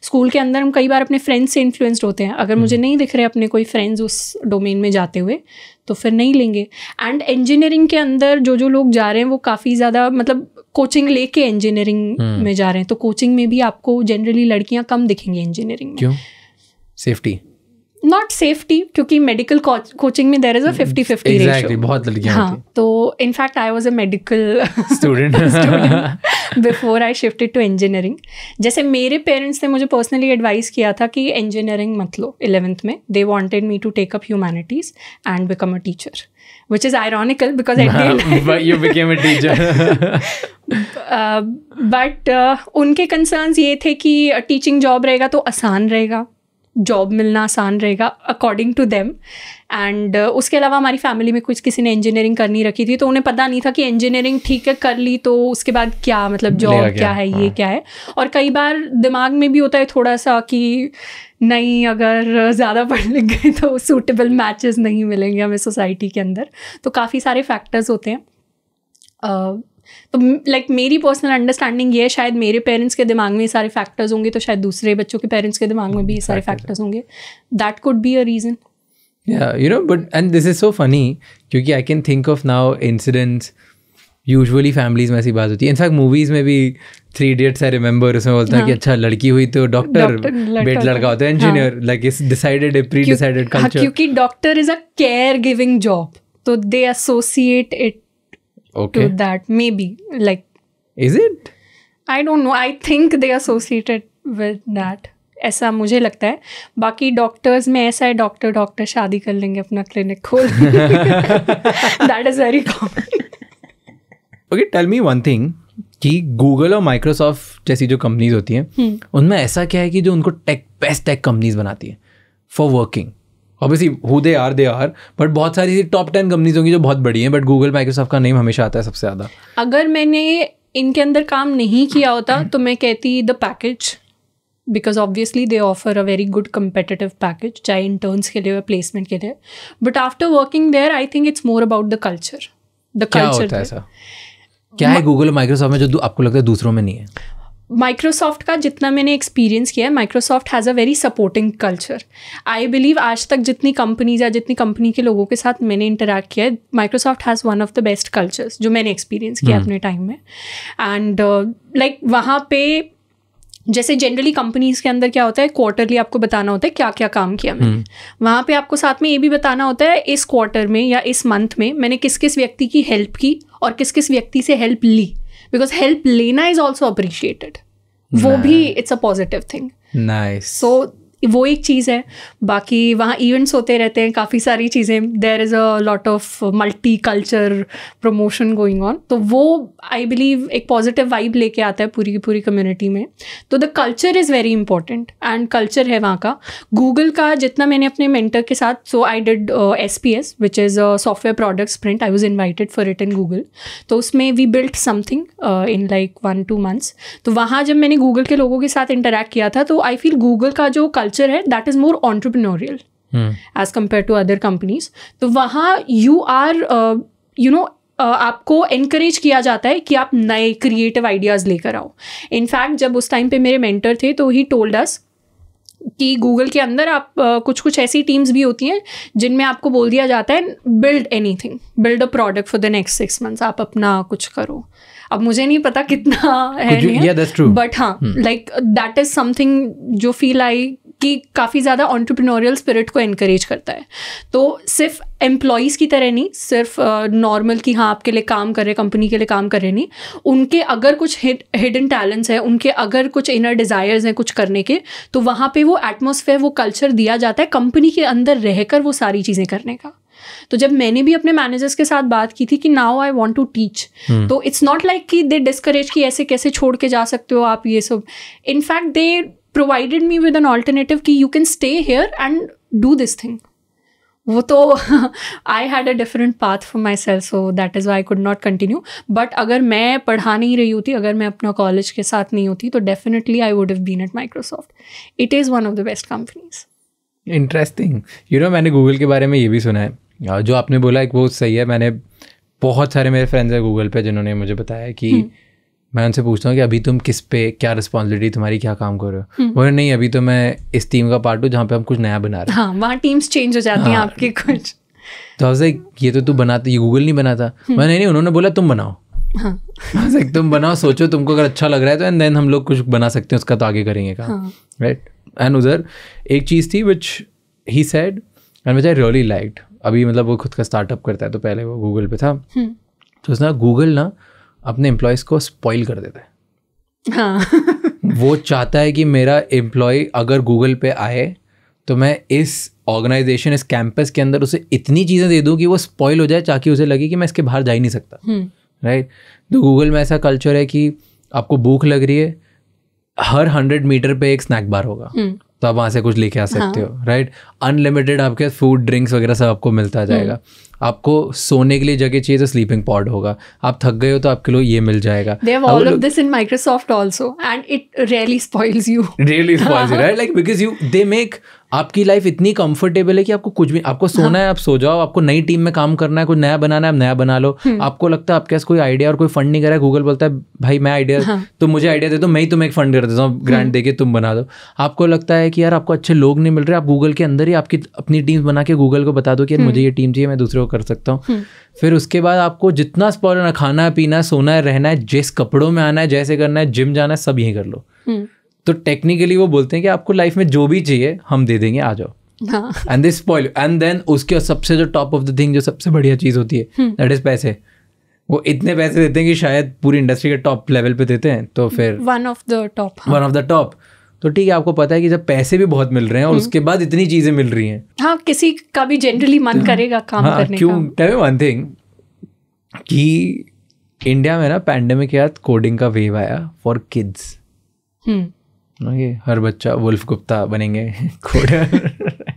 स्कूल के अंदर हम कई बार अपने फ्रेंड्स से इन्फ्लुएंस्ड होते हैं अगर मुझे हम्म। नहीं दिख रहे अपने कोई फ्रेंड्स उस डोमेन में जाते हुए तो फिर नहीं लेंगे एंड इंजीनियरिंग के अंदर जो जो लोग जा रहे हैं वो काफ़ी ज़्यादा मतलब कोचिंग लेके इंजीनियरिंग हम्म। में जा रहे हैं तो कोचिंग में भी आपको जनरली लड़कियाँ कम दिखेंगी इंजीनियरिंग में क्यों सेफ्टी नॉट सेफ्टी क्योंकि मेडिकल कोचिंग में there is a fifty fifty ratio बहुत लड़कियां हाँ तो in fact I was a medical student before I shifted to engineering जैसे मेरे पेरेंट्स ने मुझे पर्सनली एडवाइस किया था कि इंजीनियरिंग मत लो इलेवेंथ में they wanted me to take up humanities and become a teacher which is ironical because I did. But (laughs) uh, uh, उनके कंसर्न्स ये थे कि टीचिंग uh, जॉब रहेगा तो आसान रहेगा जॉब मिलना आसान रहेगा अकॉर्डिंग टू देम एंड उसके अलावा हमारी फैमिली में कुछ किसी ने इंजीनियरिंग करनी रखी थी तो उन्हें पता नहीं था कि इंजीनियरिंग ठीक है कर ली तो उसके बाद क्या मतलब जॉब क्या, क्या है हाँ. ये क्या है और कई बार दिमाग में भी होता है थोड़ा सा कि नहीं अगर ज़्यादा पढ़ लिख गए तो सूटेबल मैचेस नहीं मिलेंगे हमें सोसाइटी के अंदर तो काफ़ी सारे फैक्टर्स होते हैं uh, तो लाइक like, मेरी पर्सनल अंडरस्टैंडिंग ये शायद मेरे पेरेंट्स के दिमाग में ये सारे फैक्टर्स होंगे तो शायद दूसरे बच्चों के पेरेंट्स के दिमाग में भी ये सारे फैक्टर्स होंगे that could be a reason yeah you know but and this is so funny क्योंकि i can think of now incidents usually families में ऐसी बात होती है इनफैक्ट मूवीज में भी थ्री इडियट्स आई रिमेंबर उसमें बोलता है कि हाँ। अच्छा लड़की हुई तो डॉक्टर बेट लड़का होता है engineer like it's decided pre decided culture क्योंकि doctor is a care giving job तो they associate it okay. to that. Maybe like. Is it? I don't know. I think they associated with that. ऐसा मुझे लगता है बाकी doctors में ऐसा है डॉक्टर डॉक्टर शादी कर लेंगे अपना क्लिनिक खोल that is very common okay tell me one thing कि गूगल और माइक्रोसॉफ्ट जैसी जो कंपनीज होती हैं हम्म। उनमें ऐसा क्या है कि जो उनको टेक बेस्ट टेक कंपनीज बनाती है for working obviously who they are they are but बहुत सारी ऐसी टॉप टेन कंपनीज होंगी जो बहुत बड़ी हैं बट गूगल माइक्रोसॉफ्ट का नेम हमेशा आता है सबसे ज़्यादा अगर मैंने इनके अंदर काम नहीं किया होता तो मैं कहती the package because obviously they offer a very good competitive package चाहे इंटर्न्स के लिए या प्लेसमेंट के लिए but after working there I think it's more about the culture the culture क्या है गूगल माइक्रोसॉफ्ट में जो आपको लगता है दूसरों में नहीं है माइक्रोसॉफ्ट का जितना मैंने एक्सपीरियंस किया है Microsoft has a very supporting culture I believe आज तक जितनी कंपनीज या जितनी कंपनी के लोगों के साथ मैंने इंटरेक्ट किया है Microsoft has one of the best cultures जो मैंने एक्सपीरियंस किया hmm. अपने टाइम में एंड लाइक uh, वहाँ पे जैसे जनरली कंपनीज के अंदर क्या होता है क्वार्टरली आपको बताना होता है क्या क्या काम किया मैंने hmm. वहाँ पे आपको साथ में ये भी बताना होता है इस क्वार्टर में या इस मंथ में मैंने किस किस व्यक्ति की हेल्प की और किस किस व्यक्ति से हेल्प ली because help lena is also appreciated nah. wo bhi it's a positive thing nice so वो एक चीज़ है बाकी वहाँ इवेंट्स होते रहते हैं काफ़ी सारी चीज़ें there is a lot of multi culture promotion going on तो वो आई बिलीव एक पॉजिटिव वाइब लेके आता है पूरी की पूरी कम्युनिटी में तो the culture is very important and culture है वहाँ का गूगल का जितना मैंने अपने मेंटर के साथ so I did S P S which is a software product sprint I was invited for it in Google तो उसमें we built something in like one two months तो वहाँ जब मैंने गूगल के लोगों के साथ इंटरेक्ट किया था तो आई फील गूगल का जो कल कल्चर है that is more entrepreneurial as compare to other companies तो वहाँ you are you know Uh, आपको इनक्रेज किया जाता है कि आप नए क्रिएटिव आइडियाज़ लेकर आओ इनफैक्ट जब उस टाइम पे मेरे मेंटर थे तो ही टोल्ड अस कि गूगल के अंदर आप uh, कुछ कुछ ऐसी टीम्स भी होती हैं जिनमें आपको बोल दिया जाता है build anything build a product for the next six months आप अपना कुछ करो अब मुझे नहीं पता कितना है बट हाँ लाइक दैट इज़ समथिंग जो फील आई कि काफ़ी ज़्यादा ऑन्टरप्रिनोरियल स्पिरिट को इनक्रेज करता है तो सिर्फ एम्प्लॉयज़ की तरह नहीं सिर्फ नॉर्मल कि हाँ आपके लिए काम कर रहे कंपनी के लिए काम कर रहे नहीं उनके अगर कुछ हिडन टैलेंट्स हैं उनके अगर कुछ इनर डिज़ायर्स हैं कुछ करने के तो वहाँ पे वो एटमोसफेयर वो कल्चर दिया जाता है कंपनी के अंदर रहकर वो सारी चीज़ें करने का तो जब मैंने भी अपने मैनेजर्स के साथ बात की थी कि now I want to teach तो इट्स नॉट लाइक कि दे डिस्करेज कि ऐसे कैसे छोड़ के जा सकते हो आप ये सब in fact they provided me with an alternative कि you can stay here and do this thing वो तो I had a different path for myself so that is I could not continue but अगर मैं पढ़ा नहीं रही होती अगर मैं अपना कॉलेज के साथ नहीं होती तो definitely I would have been at Microsoft it is one of the best companies interesting you know मैंने गूगल के बारे में ये भी सुना है हाँ, जो आपने बोला एक वो सही है मैंने बहुत सारे मेरे फ्रेंड्स हैं गूगल पे जिन्होंने मुझे बताया कि hmm. मैं उनसे पूछता हूँ कि अभी तुम किस पे क्या रिस्पॉन्सिबिलिटी तुम्हारी क्या काम कर रहे हो वो हम्म। नहीं अभी तो मैं इस टीम का पार्ट हूँ जहाँ पे हम कुछ नया बना रहे हैं हाँ वहाँ टीम्स चेंज हो जाती हाँ, हैं आपके कुछ तो हाउस लाइक ये तो तू बनाता ये गूगल नहीं बनाता हम्म। मैंने नहीं उन्होंने बोला तुम बनाओ हाँ लाइक तुम बनाओ सोचो तुमको अगर अच्छा लग रहा है तो एंड देन हम लोग कुछ बना सकते हैं उसका तो आगे करेंगे काम राइट हाँ। एंड उधर एक चीज़ थी which he said and which I really like अभी मतलब वो खुद का स्टार्टअप करता है तो पहले वो गूगल पे था हम्म। तो उसने गूगल ना अपने एम्प्लॉयज़ को स्पॉइल कर देता है हाँ वो चाहता है कि मेरा एम्प्लॉय अगर गूगल पे आए तो मैं इस ऑर्गेनाइजेशन इस कैंपस के अंदर उसे इतनी चीज़ें दे दूँ कि वो स्पॉइल हो जाए ताकि उसे लगे कि मैं इसके बाहर जा ही नहीं सकता राइट हम्म। तो गूगल में ऐसा कल्चर है कि आपको भूख लग रही है हर हंड्रेड मीटर पे एक स्नैक बार होगा हम्म। तो आप वहाँ से कुछ लेके आ सकते हाँ। हो राइट अनलिमिटेड आपके फूड ड्रिंक्स वगैरह सब आपको मिलता जाएगा हम्म। आपको सोने के लिए जगह चाहिए तो स्लीपिंग पॉड होगा आप थक गए हो तो आपके लिए ये मिल जाएगा they have all of this in Microsoft also and it really spoils you really spoils you right like because you they make आपकी लाइफ इतनी कंफर्टेबल है कि आपको कुछ भी आपको सोना हाँ. है आप सो जाओ आपको नई टीम में काम करना है कुछ नया बनाना है आप नया बना लो hmm. आपको लगता है आपके पास कोई आइडिया और कोई फंड नहीं करा है गूगल बोलता है भाई मैं आइडिया हाँ. तो मुझे आइडिया दे दो तो मैं ही तुम्हें एक फंड कर देता हूँ ग्रांट दे के तुम बना दो आपको लगता है कि यार आपको अच्छे लोग नहीं मिल रहे आप गूगल के अंदर ही आपकी अपनी टीम बना के गूगल को बता दो कि यार hmm. मुझे ये टीम चाहिए मैं दूसरे को कर सकता हूँ हम्म। फिर उसके बाद आपको जितना स्पॉलर ना खाना है पीना है सोना है रहना है जिस कपड़ों में आना है जैसे करना है जिम जाना है सब यहीं कर लो हम्म। तो टेक्निकली वो बोलते हैं कि आपको लाइफ में जो भी चाहिए हम दे देंगे आ जाओ and this spoil and then उसके सबसे जो टॉप ऑफ द थिंग जो सबसे बढ़िया चीज़ होती है दैट हम्म। इज पैसे वो इतने पैसे देते हैं कि शायद पूरी इंडस्ट्री के टॉप लेवल पे देते हैं तो फिर one of the top one of the top तो ठीक है आपको पता है कि जब पैसे भी बहुत मिल रहे हैं और हम्म। उसके बाद इतनी चीज़ें मिल रही हैं हाँ किसी का भी जनरली मन तो करेगा काम हाँ, करने क्यों टेल वन थिंग कि इंडिया में ना पैंडेमिक के बाद कोडिंग का वेव आया फॉर किड्स ओके हर बच्चा वुल्फ गुप्ता बनेंगे कोडर (laughs)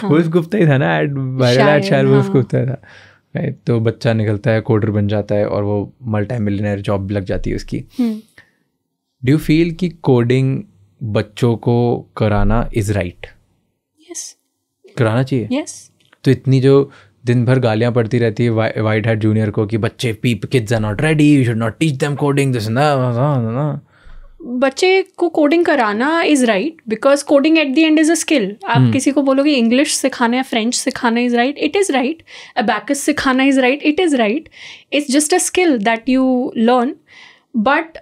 हाँ। वुल्फ गुप्ता ही था ना एड वायरल एड शायद वुल्फ गुप्ता हाँ। था तो बच्चा निकलता है कोडर बन जाता है और वो मल्टी मिलियनर जॉब लग जाती है उसकी हम्म। डू यू फील कि कोडिंग बच्चों को कराना इज राइट यस कराना चाहिए यस yes. तो इतनी जो दिन भर गालियां पड़ती रहती है वा, वाइट हेड जूनियर को कि बच्चे peep kids are not ready you should not teach them coding this ना ना बच्चे को कोडिंग कराना is right because coding at the end is a skill आप hmm. किसी को बोलोगे इंग्लिश सिखाना या फ्रेंच सिखाना is right it is right abacus सिखाना is right it is right it's just a skill that you learn but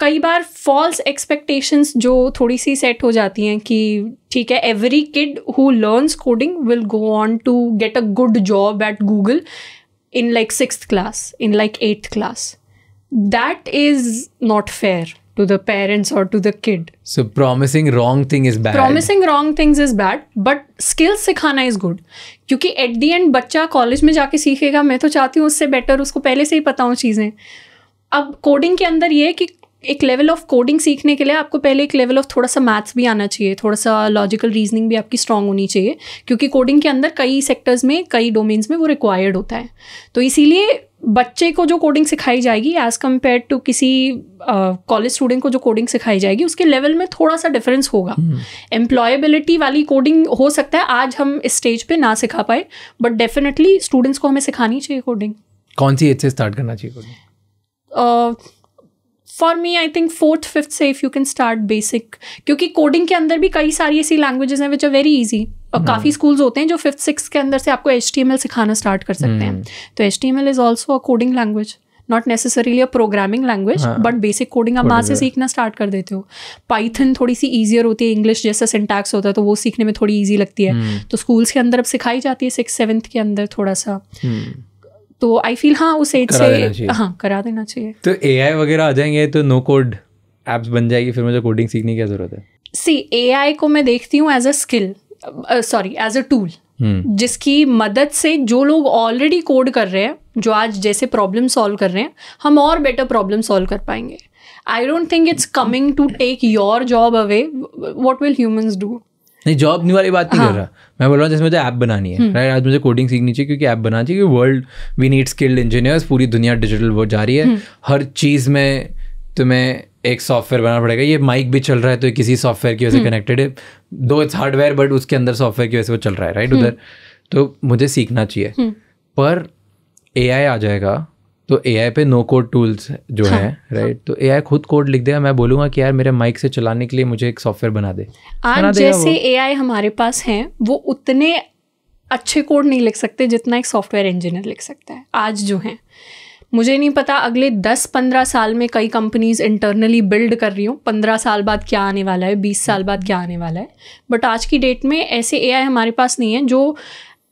कई बार फॉल्स एक्सपेक्टेशंस जो थोड़ी सी सेट हो जाती हैं कि ठीक है every kid who learns coding will go on to get a good job at Google in like six class in like eighth class that is not fair to the parents और to the kid so promising wrong thing is bad. Promising wrong things is bad, but skills सिखाना is good क्योंकि at the end बच्चा college में जाके सीखेगा मैं तो चाहती हूँ उससे बेटर उसको पहले से ही पता हूँ चीज़ें अब कोडिंग के अंदर ये है कि एक लेवल ऑफ कोडिंग सीखने के लिए आपको पहले एक लेवल ऑफ थोड़ा सा मैथ्स भी आना चाहिए थोड़ा सा लॉजिकल रीजनिंग भी आपकी स्ट्रांग होनी चाहिए क्योंकि कोडिंग के अंदर कई सेक्टर्स में कई डोमेन्स में वो रिक्वायर्ड होता है तो इसीलिए बच्चे को जो कोडिंग सिखाई जाएगी एज कम्पेयर टू किसी कॉलेज uh, स्टूडेंट को जो कोडिंग सिखाई जाएगी उसके लेवल में थोड़ा सा डिफरेंस होगा एम्प्लॉयबिलिटी हम्म। hmm. वाली कोडिंग हो सकता है आज हम इस स्टेज पे ना सिखा पाए बट डेफिनेटली स्टूडेंट्स को हमें सिखानी चाहिए कोडिंग कौन सी एज से स्टार्ट करना चाहिए coding uh, for me I think fourth fifth से if you can start basic क्योंकि कोडिंग के अंदर भी कई सारी ऐसी लैंग्वेजेस हैं विच आर वेरी ईजी और काफ़ी स्कूल्स हम्म। होते हैं जो फिफ्थ सिक्स के अंदर से आपको एच सिखाना स्टार्ट कर सकते हैं हम्म। तो H T M L is also a coding language not necessarily a programming language but basic coding आप वहाँ से सीखना स्टार्ट कर देते हो पाइथन थोड़ी सी ईजियर होती है इंग्लिश जैसा सिंटैक्स होता है तो वो सीखने में थोड़ी ईजी लगती है हम्म। तो स्कूल्स के अंदर अब सिखाई जाती है सिक्स सेवन्थ के अंदर थोड़ा सा तो आई फील हाँ उस एज से हाँ करा देना चाहिए तो ए आई वगैरह आ जाएंगे तो नो कोड एप्स बन जाएगी फिर मुझे कोडिंग सीखने की ज़रूरत है सी ए आई को मैं देखती हूँ as a skill sorry as a tool जिसकी मदद से जो लोग ऑलरेडी कोड कर रहे हैं जो आज जैसे प्रॉब्लम सॉल्व कर रहे हैं हम और बेटर प्रॉब्लम सॉल्व कर पाएंगे I don't think it's coming to take your job away what will humans do नहीं जॉब नहीं वाली बात नहीं हाँ. कर रहा मैं बोल रहा हूँ जैसे मुझे ऐप बनानी है राइट हम्म। आज मुझे कोडिंग सीखनी चाहिए क्योंकि ऐप बनानी चाहिए world we need skilled engineers पूरी दुनिया डिजिटल वो जा रही है हम्म। हर चीज़ में तुम्हें एक सॉफ्टवेयर बनाना पड़ेगा ये माइक भी चल रहा है तो किसी सॉफ्टवेयर की वजह से कनेक्टेड हम्म। है दो इट्स हार्डवेयर बट उसके अंदर सॉफ्टवेयर की वजह से वो चल रहा है राइट उधर तो मुझे सीखना चाहिए पर ए आ जाएगा तो ए आई पे नो कोड टूल्स जो हाँ, है राइट हाँ. तो ए आई खुद कोड लिख देगा मैं बोलूंगा कि यार मेरे माइक से चलाने के लिए मुझे एक सॉफ्टवेयर बना दे आज बना जैसे ए आई हमारे पास हैं वो उतने अच्छे कोड नहीं लिख सकते जितना एक सॉफ्टवेयर इंजीनियर लिख सकता है आज जो है मुझे नहीं पता अगले 10-15 साल में कई कंपनीज इंटरनली बिल्ड कर रही हूँ 15 साल बाद क्या आने वाला है 20 साल बाद क्या आने वाला है बट आज की डेट में ऐसे एआई हमारे पास नहीं है जो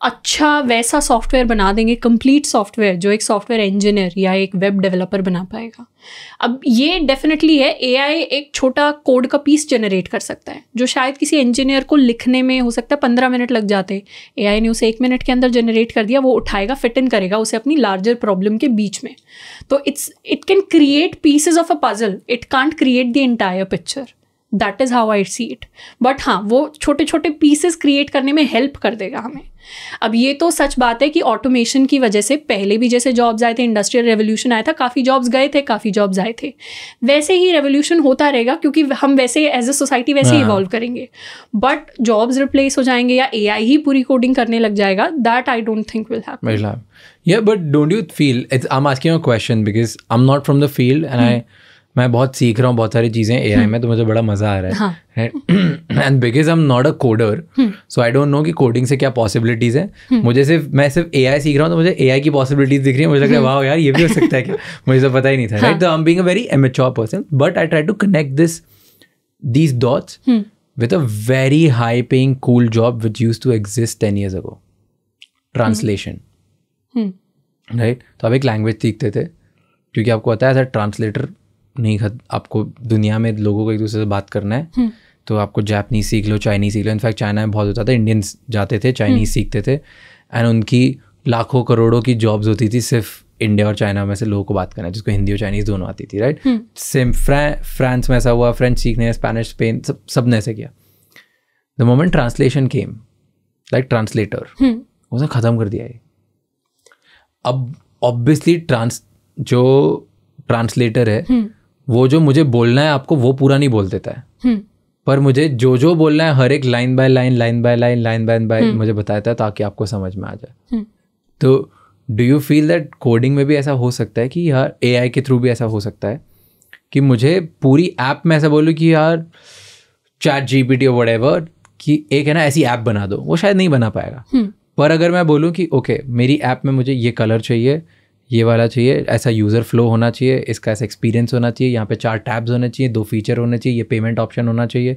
अच्छा वैसा सॉफ्टवेयर बना देंगे कंप्लीट सॉफ्टवेयर जो एक सॉफ्टवेयर इंजीनियर या एक वेब डेवलपर बना पाएगा अब ये डेफिनेटली है एआई एक छोटा कोड का पीस जनरेट कर सकता है जो शायद किसी इंजीनियर को लिखने में हो सकता है पंद्रह मिनट लग जाते एआई ने उसे एक मिनट के अंदर जनरेट कर दिया वो उठाएगा फिट इन करेगा उसे अपनी लार्जर प्रॉब्लम के बीच में तो it's it can create pieces of a puzzle it can't create the entire picture that is how I see it but हाँ वो छोटे छोटे पीसेस क्रिएट करने में हेल्प कर देगा हमें अब ये तो सच बात है कि ऑटोमेशन की वजह से पहले भी जैसे जॉब्स आए थे इंडस्ट्रियल रेवोल्यूशन आया था काफ़ी जॉब्स गए थे काफ़ी जॉब्स आए थे वैसे ही रेवोल्यूशन होता रहेगा क्योंकि हम वैसे एज अ सोसाइटी वैसे ही हाँ। इवॉल्व करेंगे बट जॉब्स रिप्लेस हो जाएंगे या ए ही पूरी कोडिंग करने लग जाएगा that I don't think will है but don't you feel it's it's i'm asking a question because i'm not from the field and hmm. मैं बहुत सीख रहा हूँ बहुत सारी चीज़ें ए हम्म। में तो मुझे बड़ा मज़ा आ रहा है and because I am not a coder so I don't know कि कोडिंग से क्या पॉसिबिलिटीज़ है हम्म। मुझे सिर्फ मैं सिर्फ ए सीख रहा हूँ तो मुझे ए की पॉसिबिलिटीज़ दिख रही है मुझे लग रहा है हम्म। वाह यार ये भी हो सकता है क्या (laughs) मुझे तो पता ही नहीं था right I am being a very amateur person but I try to connect this these dots with a very high paying cool job which use to exist ten years ago translation right तो आप एक language सीखते थे क्योंकि आपको पता है as a translator नहीं खत आपको दुनिया में लोगों को एक दूसरे से बात करना है हम्म। तो आपको जैपनीज़ सीख लो चाइनीज सीख लो इनफैक्ट चाइना में बहुत होता था इंडियंस जाते थे चाइनीज हम्म। सीखते थे एंड उनकी लाखों करोड़ों की जॉब्स होती थी सिर्फ इंडिया और चाइना में से लोगों को बात करना जिसको हिंदी और चाइनीज दोनों आती थी राइट सेम फ्रांस में ऐसा हुआ फ्रेंच सीखने स्पेनिश स्पेन सब सब ने ऐसे किया the moment translation came like translator उसने ख़त्म कर दिया ये अब ऑब्वियसली ट्रांस जो ट्रांसलेटर है हम्म। वो जो मुझे बोलना है आपको वो पूरा नहीं बोल देता है हम्म। पर मुझे जो जो बोलना है हर एक line by line line by line line by by हम्म। मुझे बताता है ताकि आपको समझ में आ जाए हम्म। तो do you feel that coding में भी ऐसा हो सकता है कि यार ए के थ्रू भी ऐसा हो सकता है कि मुझे पूरी ऐप में ऐसा बोलूँ कि यार चैट जी पी टी और कि एक है ना ऐसी ऐप बना दो वो शायद नहीं बना पाएगा पर अगर मैं बोलूँ कि ओके मेरी ऐप में मुझे ये कलर चाहिए ये वाला चाहिए ऐसा यूज़र फ्लो होना चाहिए इसका ऐसा एक्सपीरियंस होना चाहिए यहाँ पे चार टैब्स होने चाहिए दो फीचर होने चाहिए ये पेमेंट ऑप्शन होना चाहिए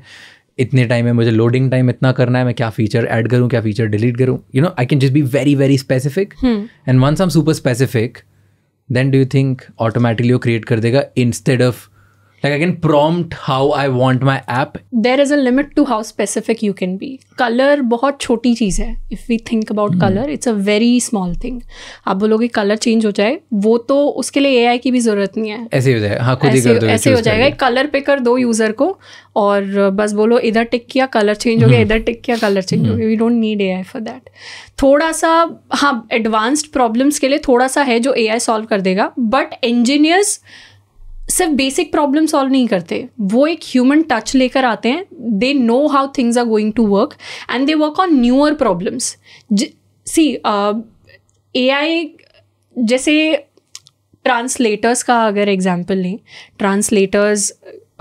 इतने टाइम में मुझे लोडिंग टाइम इतना करना है मैं क्या फीचर ऐड करूँ क्या फीचर डिलीट करूँ you know I can just be very very specific and once um super specific then do you think automatically वो क्रिएट कर देगा instead of like i can prompt how i want my app there is a limit to how specific you can be color बहुत छोटी चीज़ है if we think about hmm. color it's a very small thing आप बोलोगे color change हो जाए वो तो उसके लिए AI की भी ज़रूरत नहीं है ऐसे हो जाए हाँ खुद ही कर दो ऐसे हो जाएगा color पे कर दो user को और बस बोलो इधर टिक किया color change हो गया इधर टिक किया color change हो गया we don't need AI for that थोड़ा सा हाँ advanced problems के लिए थोड़ा सा है जो AI solve कर देगा but engineers सिर्फ बेसिक प्रॉब्लम सॉल्व नहीं करते वो एक ह्यूमन टच लेकर आते हैं they know how things are going to work and they work on newer problems see A I जैसे ट्रांसलेटर्स का अगर एग्जाम्पल लें ट्रांसलेटर्स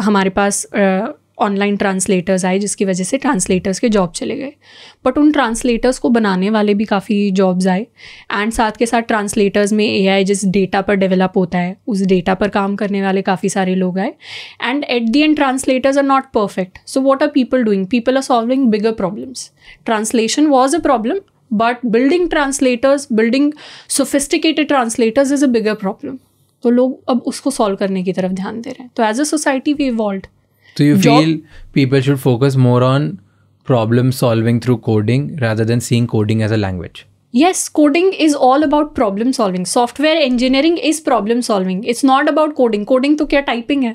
हमारे पास uh, ऑनलाइन ट्रांसलेटर्स आए जिसकी वजह से ट्रांसलेटर्स के जॉब चले गए बट उन ट्रांसलेटर्स को बनाने वाले भी काफ़ी जॉब्स आए एंड साथ के साथ ट्रांसलेटर्स में ए जिस डेटा पर डेवलप होता है उस डेटा पर काम करने वाले काफ़ी सारे लोग आए and at the end translators are not perfect so what are people doing people are solving bigger problems translation was a problem but building translators building sophisticated translators is a bigger problem तो लोग अब उसको solve करने की तरफ ध्यान दे रहे हैं तो as a society we evolve So you job, feel people should focus more on problem solving through coding rather than seeing coding as a language. Yes, coding is all about problem solving. Software engineering is problem solving. It's not about coding. Coding to क्या typing है?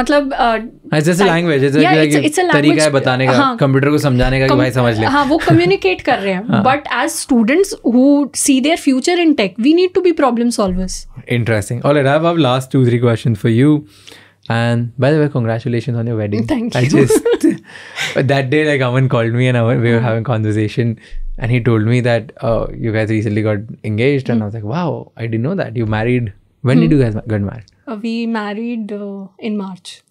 मतलब uh, it's just a language. It's yeah, it's, it's a language. तरीका है बताने का, हाँ, computer को समझाने का कि भाई समझ ले. हाँ, वो communicate कर रहे हैं. But as students who see their future in tech, we need to be problem solvers. Interesting. All right, I have last two three questions for you. And by the way, congratulations on your wedding. Thank you. I just (laughs) (laughs) that day, like Aman called me and I, we were mm. having conversation, and he told me that uh, you guys recently got engaged, and mm. I was like, wow, I didn't know that you married. When did mm. you guys get married? Uh, we married uh, in March.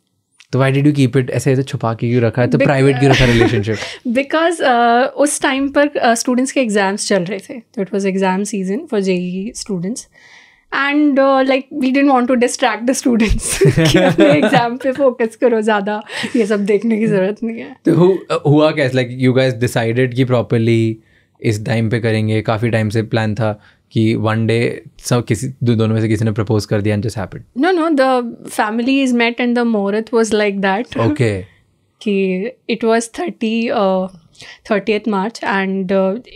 तो why did you keep it ऐसे ऐसे छुपा के क्यों रखा है तो private क्यों रखा रिलेशनशिप बिकॉज (laughs) uh, उस टाइम पर स्टूडेंट्स uh, के एग्जाम्स चल रहे थे तो इट वाज exam season for JEE students and like we don't want to distract the students exam पे फोकस करो ज़्यादा ये सब देखने की जरूरत नहीं है तो uh, हुआ कैसे लाइक यू गैस डिसाइडेड कि प्रॉपरली इस टाइम पे करेंगे काफ़ी टाइम से प्लान था कि वन डे सब किसी दो दोनों में से किसी ने प्रपोज कर दिया and just happened no no the family is met and the मोहरत वाज लाइक दैट ओके कि it was thirty thirtieth March and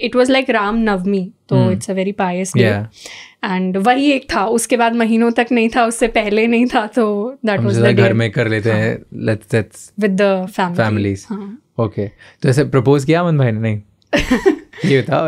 it was like Ram Navami तो it's a very pious day and वही एक था उसके बाद महीनों तक नहीं था उससे पहले नहीं था तो दैट वाज घर में कर लेते हैं लेट्स हाँ. ओके हाँ. तो ऐसे प्रपोज किया अमन भाई ने नहीं (laughs) ये था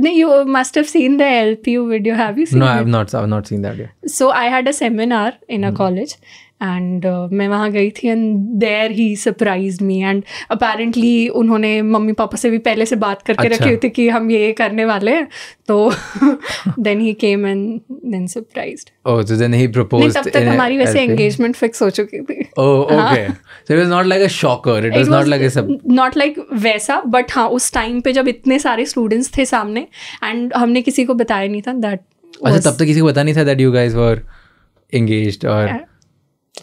नहीं you must have seen the LPU video have you seen no I have not I have not seen that so I had a seminar in a college and uh, मैं वहाँ गई थी and there he surprise me and apparently उन्होंने मम्मी पापा से भी पहले से बात करके अच्छा. रखी हुई थी कि हम ये करने वाले हैं तो then he came and then surprise oh तो देन ही प्रपोज्ड तब तक हमारी वैसे एंगेजमेंट फिक्स हो चुकी थी oh okay so it was not like a shocker it was not like सब नॉट लाइक वैसा बट हाँ उस टाइम पे जब इतने सारे स्टूडेंट्स थे सामने एंड हमने किसी को बताया नहीं था दैट अच्छा तब तक तो किसी को पता नहीं था that you guys were engaged और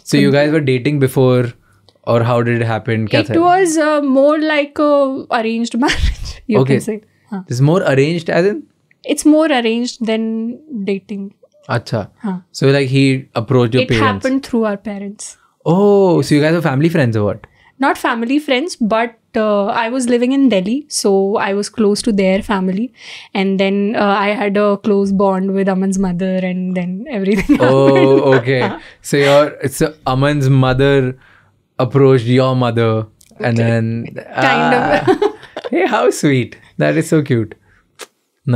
So you guys were dating before, or how did it happen? It was uh, more like a arranged (laughs) marriage. You okay. can say. Huh. It's more arranged as in. It's more arranged than dating. Acha. Huh. So like he approached your it parents. It happened through our parents. Oh, so you guys are family friends or what? not family friends but uh, i was living in delhi so i was close to their family and then uh, i had a close bond with aman's mother and then everything (laughs) oh okay so your it's aman's mother approached your mother okay. and then kind of ah, hey how sweet that is so cute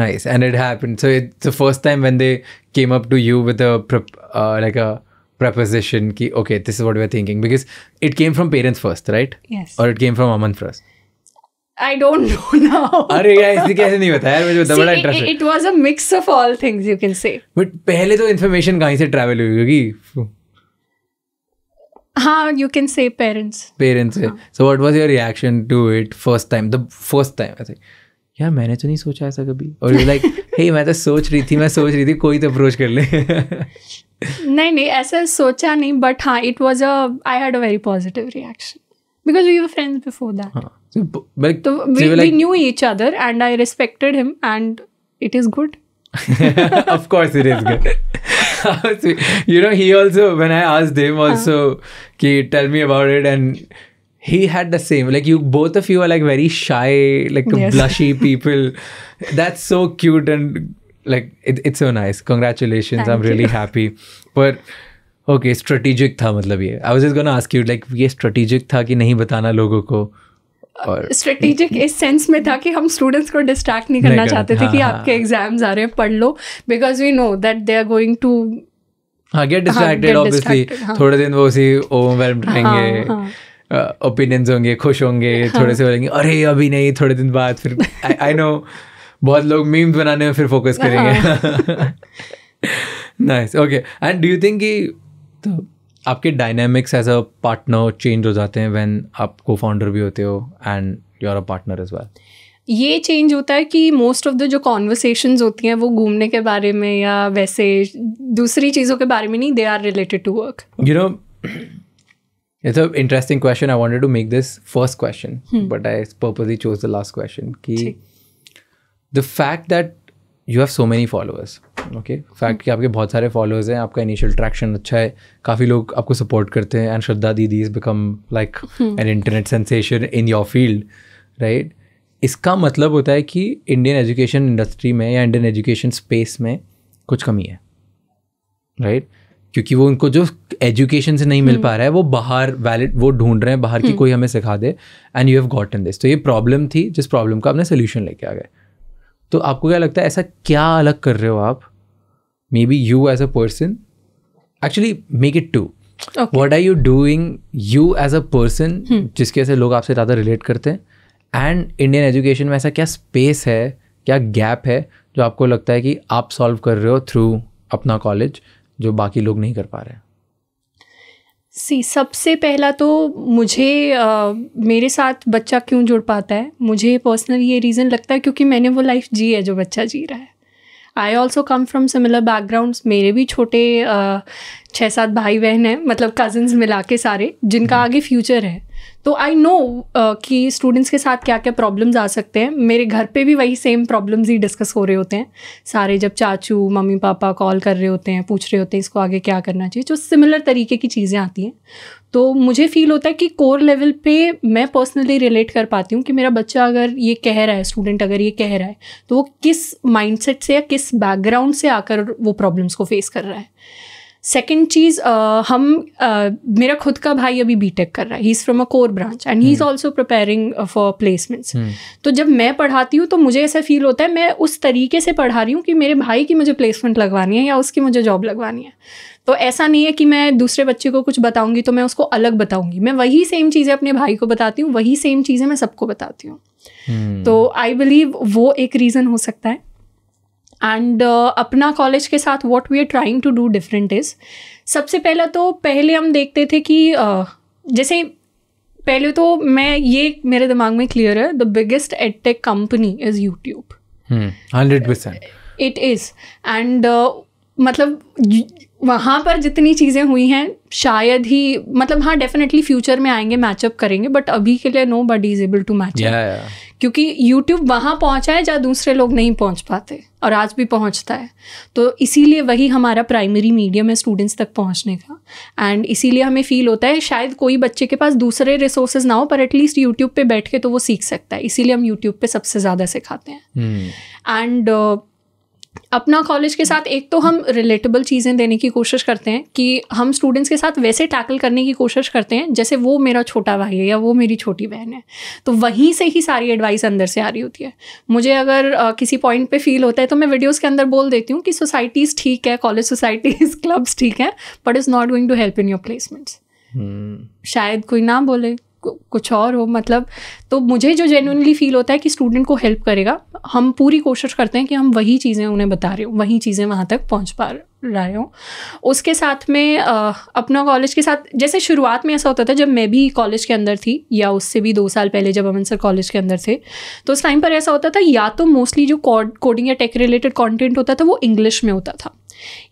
nice and it happened so it's the first time when they came up to you with a uh, like a preposition ki okay this is what we're thinking because it came from parents first right yes or it came from aman first I don't know now. अरे यार इसे कैसे नहीं बताया मुझे See, बड़ा interest है. It was a mix of all things you can say. But पहले तो इन्फॉर्मेशन कहीं से ट्रैवल हुई होगी. हाँ you can say parents parents से so what was your reaction to it first time the first time I यार मैंने तो नहीं सोचा ऐसा कभी और यू लाइक हे मैं तो सोच रही थी मैं सोच रही थी कोई तो अप्रोच कर ले नहीं नहीं ऐसा सोचा नहीं बट हाँ it was a I had a very positive reaction because we were friends before that like, so we, we like, knew each other and I respected him and it is good. of course it is good. you know, he also when I asked him also, he tell me about it and he had the same. Like you both of you are like very shy, like yes. blushy people. That's so cute and like it, it's so nice congratulations Thank i'm really you. happy but okay strategic था मतलब ये I was just gonna ask you like ये strategic था कि नहीं बताना लोगों को और स्ट्रेटेजिक इस सेंस में था कि हम स्टूडेंट्स को डिस्ट्रैक्ट नहीं करना चाहते थे कि आपके एग्जाम्स आ रहे हैं पढ़ लो because we know that they are going to हाँ गेट डिस्ट्रैक्टेड ऑब्वियसली थोड़े दिन वो उसी ओवरवेलम रहेंगे ओपिनियंस होंगे खुश होंगे थोड़े से बोलेंगे अरे अभी नहीं थोड़े दिन बाद फिर आई नो बहुत लोग मीम्स बनाने में फिर फोकस करेंगे nice okay and do you think कि तो आपके dynamics as a partner change हो जाते हैं व्हेन आप को फाउंडर भी होते हो and you are a partner as well ये चेंज होता है कि मोस्ट ऑफ द जो कॉन्वर्सेशन होती हैं वो घूमने के बारे में या वैसे दूसरी चीज़ों के बारे में नहीं they are related to work you know it's a interesting question I wanted to make this first question but I purposely chose the last question कि the fact that you have so many followers okay fact कि आपके बहुत सारे followers हैं आपका initial traction अच्छा है काफ़ी लोग आपको सपोर्ट करते हैं एंड श्रद्धा दीदी is become like an internet sensation in your field right इसका मतलब होता है कि इंडियन एजुकेशन इंडस्ट्री में या इंडियन एजुकेशन स्पेस में कुछ कमी है राइट right? क्योंकि वो उनको जो एजुकेशन से नहीं मिल hmm. पा रहा है वो बाहर वैलिड वो ढूंढ रहे हैं बाहर की hmm. कोई हमें सिखा दे and you have gotten this तो ये प्रॉब्लम थी जिस प्रॉब्लम का आपने सोल्यूशन लेके आ गए तो आपको क्या लगता है ऐसा क्या अलग कर रहे हो आप maybe you as a person actually make it to what are you doing you as a person जिसकी वजह से लोग आपसे ज़्यादा रिलेट करते हैं एंड इंडियन एजुकेशन में ऐसा क्या स्पेस है क्या गैप है जो आपको लगता है कि आप सॉल्व कर रहे हो थ्रू अपना कॉलेज जो बाकी लोग नहीं कर पा रहे हैं सी सबसे पहला तो मुझे आ, मेरे साथ बच्चा क्यों जुड़ पाता है मुझे पर्सनली ये रीज़न लगता है क्योंकि मैंने वो लाइफ जी है जो बच्चा जी रहा है I also come from similar backgrounds मेरे भी छोटे छः सात भाई बहन हैं मतलब कज़न्स मिला के सारे जिनका आगे फ्यूचर है तो आई नो uh, कि स्टूडेंट्स के साथ क्या क्या प्रॉब्लम्स आ सकते हैं मेरे घर पे भी वही सेम प्रॉब्लम्स ही डिस्कस हो रहे होते हैं सारे जब चाचू मम्मी पापा कॉल कर रहे होते हैं पूछ रहे होते हैं इसको आगे क्या करना चाहिए जो सिमिलर तरीके की चीज़ें आती हैं तो मुझे फील होता है कि कोर लेवल पे मैं पर्सनली रिलेट कर पाती हूँ कि मेरा बच्चा अगर ये कह रहा है स्टूडेंट अगर ये कह रहा है तो वो किस माइंडसेट से या किस बैकग्राउंड से आकर वो प्रॉब्लम्स को फेस कर रहा है सेकेंड चीज़ हम मेरा खुद का भाई अभी बी कर रहा है he is from a core branch and he is also preparing for placements तो जब मैं पढ़ाती हूँ तो मुझे ऐसा फील होता है मैं उस तरीके से पढ़ा रही हूँ कि मेरे भाई की मुझे प्लेसमेंट लगवानी है या उसकी मुझे जॉब लगवानी है तो ऐसा नहीं है कि मैं दूसरे बच्चे को कुछ बताऊंगी तो मैं उसको अलग बताऊंगी मैं वही सेम चीज़ें अपने भाई को बताती हूँ वही सेम चीज़ें मैं सबको बताती हूँ hmm. तो आई बिलीव वो एक रीज़न हो सकता है एंड uh, अपना कॉलेज के साथ what we are trying to do different is सबसे पहला तो पहले हम देखते थे कि uh, जैसे पहले तो मैं ये मेरे दिमाग में क्लियर है the biggest tech company is YouTube hundred percent it is and मतलब वहाँ पर जितनी चीज़ें हुई हैं शायद ही मतलब हाँ डेफिनेटली फ्यूचर में आएंगे मैचअप करेंगे बट अभी के लिए nobody is able to match क्योंकि यूट्यूब वहाँ पहुँचा है जहाँ दूसरे लोग नहीं पहुँच पाते और आज भी पहुँचता है तो इसीलिए वही हमारा प्राइमरी मीडियम है स्टूडेंट्स तक पहुँचने का एंड इसीलिए हमें फील होता है शायद कोई बच्चे के पास दूसरे रिसोर्सेज ना हो पर एटलीस्ट यूट्यूब पे बैठ के तो वो सीख सकता है इसीलिए हम यूट्यूब पे सबसे ज़्यादा सिखाते हैं एंड हम्म। hmm. Uh, अपना कॉलेज के साथ एक तो हम रिलेटेबल चीज़ें देने की कोशिश करते हैं कि हम स्टूडेंट्स के साथ वैसे टैकल करने की कोशिश करते हैं जैसे वो मेरा छोटा भाई है या वो मेरी छोटी बहन है तो वहीं से ही सारी एडवाइस अंदर से आ रही होती है मुझे अगर आ, किसी पॉइंट पे फील होता है तो मैं वीडियोज़ के अंदर बोल देती हूँ कि सोसाइटीज़ ठीक है कॉलेज सोसाइटीज़ क्लब्स ठीक हैं but is not going to help in your placements शायद कोई ना बोले कुछ और हो मतलब तो मुझे जो जेनुनली फील होता है कि स्टूडेंट को हेल्प करेगा हम पूरी कोशिश करते हैं कि हम वही चीज़ें उन्हें बता रहे हो वही चीज़ें वहाँ तक पहुँच पा रहे हो उसके साथ में आ, अपना कॉलेज के साथ जैसे शुरुआत में ऐसा होता था जब मैं भी कॉलेज के अंदर थी या उससे भी दो साल पहले जब अमन सर कॉलेज के अंदर थे तो उस टाइम पर ऐसा होता था या तो मोस्टली जो कोडिंग या टेक रिलेटेड कॉन्टेंट होता था वो इंग्लिश में होता था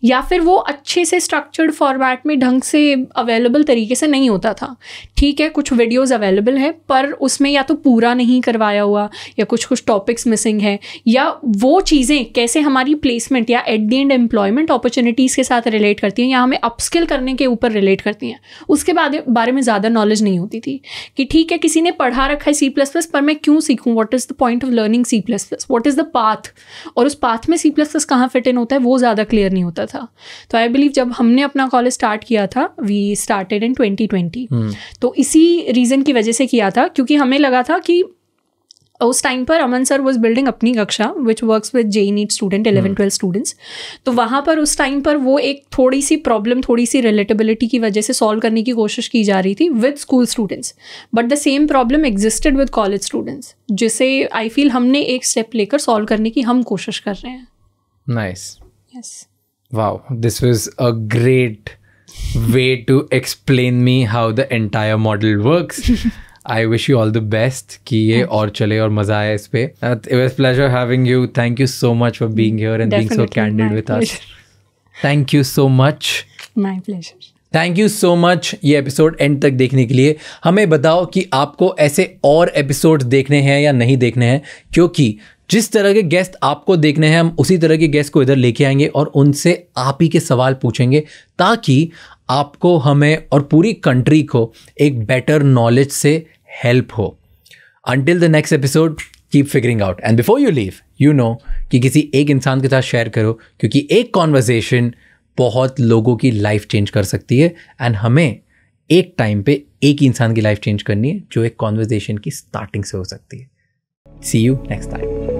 या फिर वो अच्छे से स्ट्रक्चर्ड फॉर्मेट में ढंग से अवेलेबल तरीके से नहीं होता था ठीक है कुछ वीडियोस अवेलेबल हैं पर उसमें या तो पूरा नहीं करवाया हुआ या कुछ कुछ टॉपिक्स मिसिंग है या वो चीज़ें कैसे हमारी प्लेसमेंट या at the end employment opportunities के साथ रिलेट करती हैं या हमें अपस्किल करने के ऊपर रिलेट करती हैं उसके बाद बारे में ज़्यादा नॉलेज नहीं होती थी कि ठीक है किसी ने पढ़ा रखा है सी प्लस प्लस पर मैं क्यों सीखूँ what is the point of learning C plus plus what is the path और उस पाथ में सी प्लस प्लस कहाँ फिट इन होता है वो ज़्यादा क्लियर नहीं होता था तो आई बिलीव जब हमने अपना कॉलेज स्टार्ट किया था we started in twenty twenty तो इसी रीज़न की वजह से किया था क्योंकि हमें लगा था कि उस टाइम पर अमन सर वॉज बिल्डिंग अपनी कक्षा which work with JEE NEET student eleven twelve students तो वहाँ पर उस टाइम पर वो एक थोड़ी सी प्रॉब्लम थोड़ी सी रिलेटेबिलिटी की वजह से सॉल्व करने की कोशिश की जा रही थी with school students but the same problem existed with college students जिसे आई फील हमने एक स्टेप लेकर सॉल्व करने की हम कोशिश कर रहे हैं nice yes wow this was a great way to explain me how the entire model works. I wish you all the best कि ये और चले और मजा आए इस पे it was pleasure having you thank you so much for being here and Definitely being so candid with pleasure. us thank you so much my pleasure thank you so much ये एपिसोड एंड तक देखने के लिए हमें बताओ कि आपको ऐसे और एपिसोड देखने हैं या नहीं देखने हैं क्योंकि जिस तरह के गेस्ट आपको देखने हैं हम उसी तरह के गेस्ट को इधर लेके आएंगे और उनसे आप ही के सवाल पूछेंगे ताकि आपको हमें और पूरी कंट्री को एक बेटर नॉलेज से हेल्प हो until the next episode keep figuring out and before you leave you know कि किसी एक इंसान के साथ शेयर करो क्योंकि एक कॉन्वर्जेसन बहुत लोगों की लाइफ चेंज कर सकती है एंड हमें एक टाइम पे एक इंसान की लाइफ चेंज करनी है जो एक कॉन्वर्जेशन की स्टार्टिंग से हो सकती है सी यू नेक्स्ट टाइम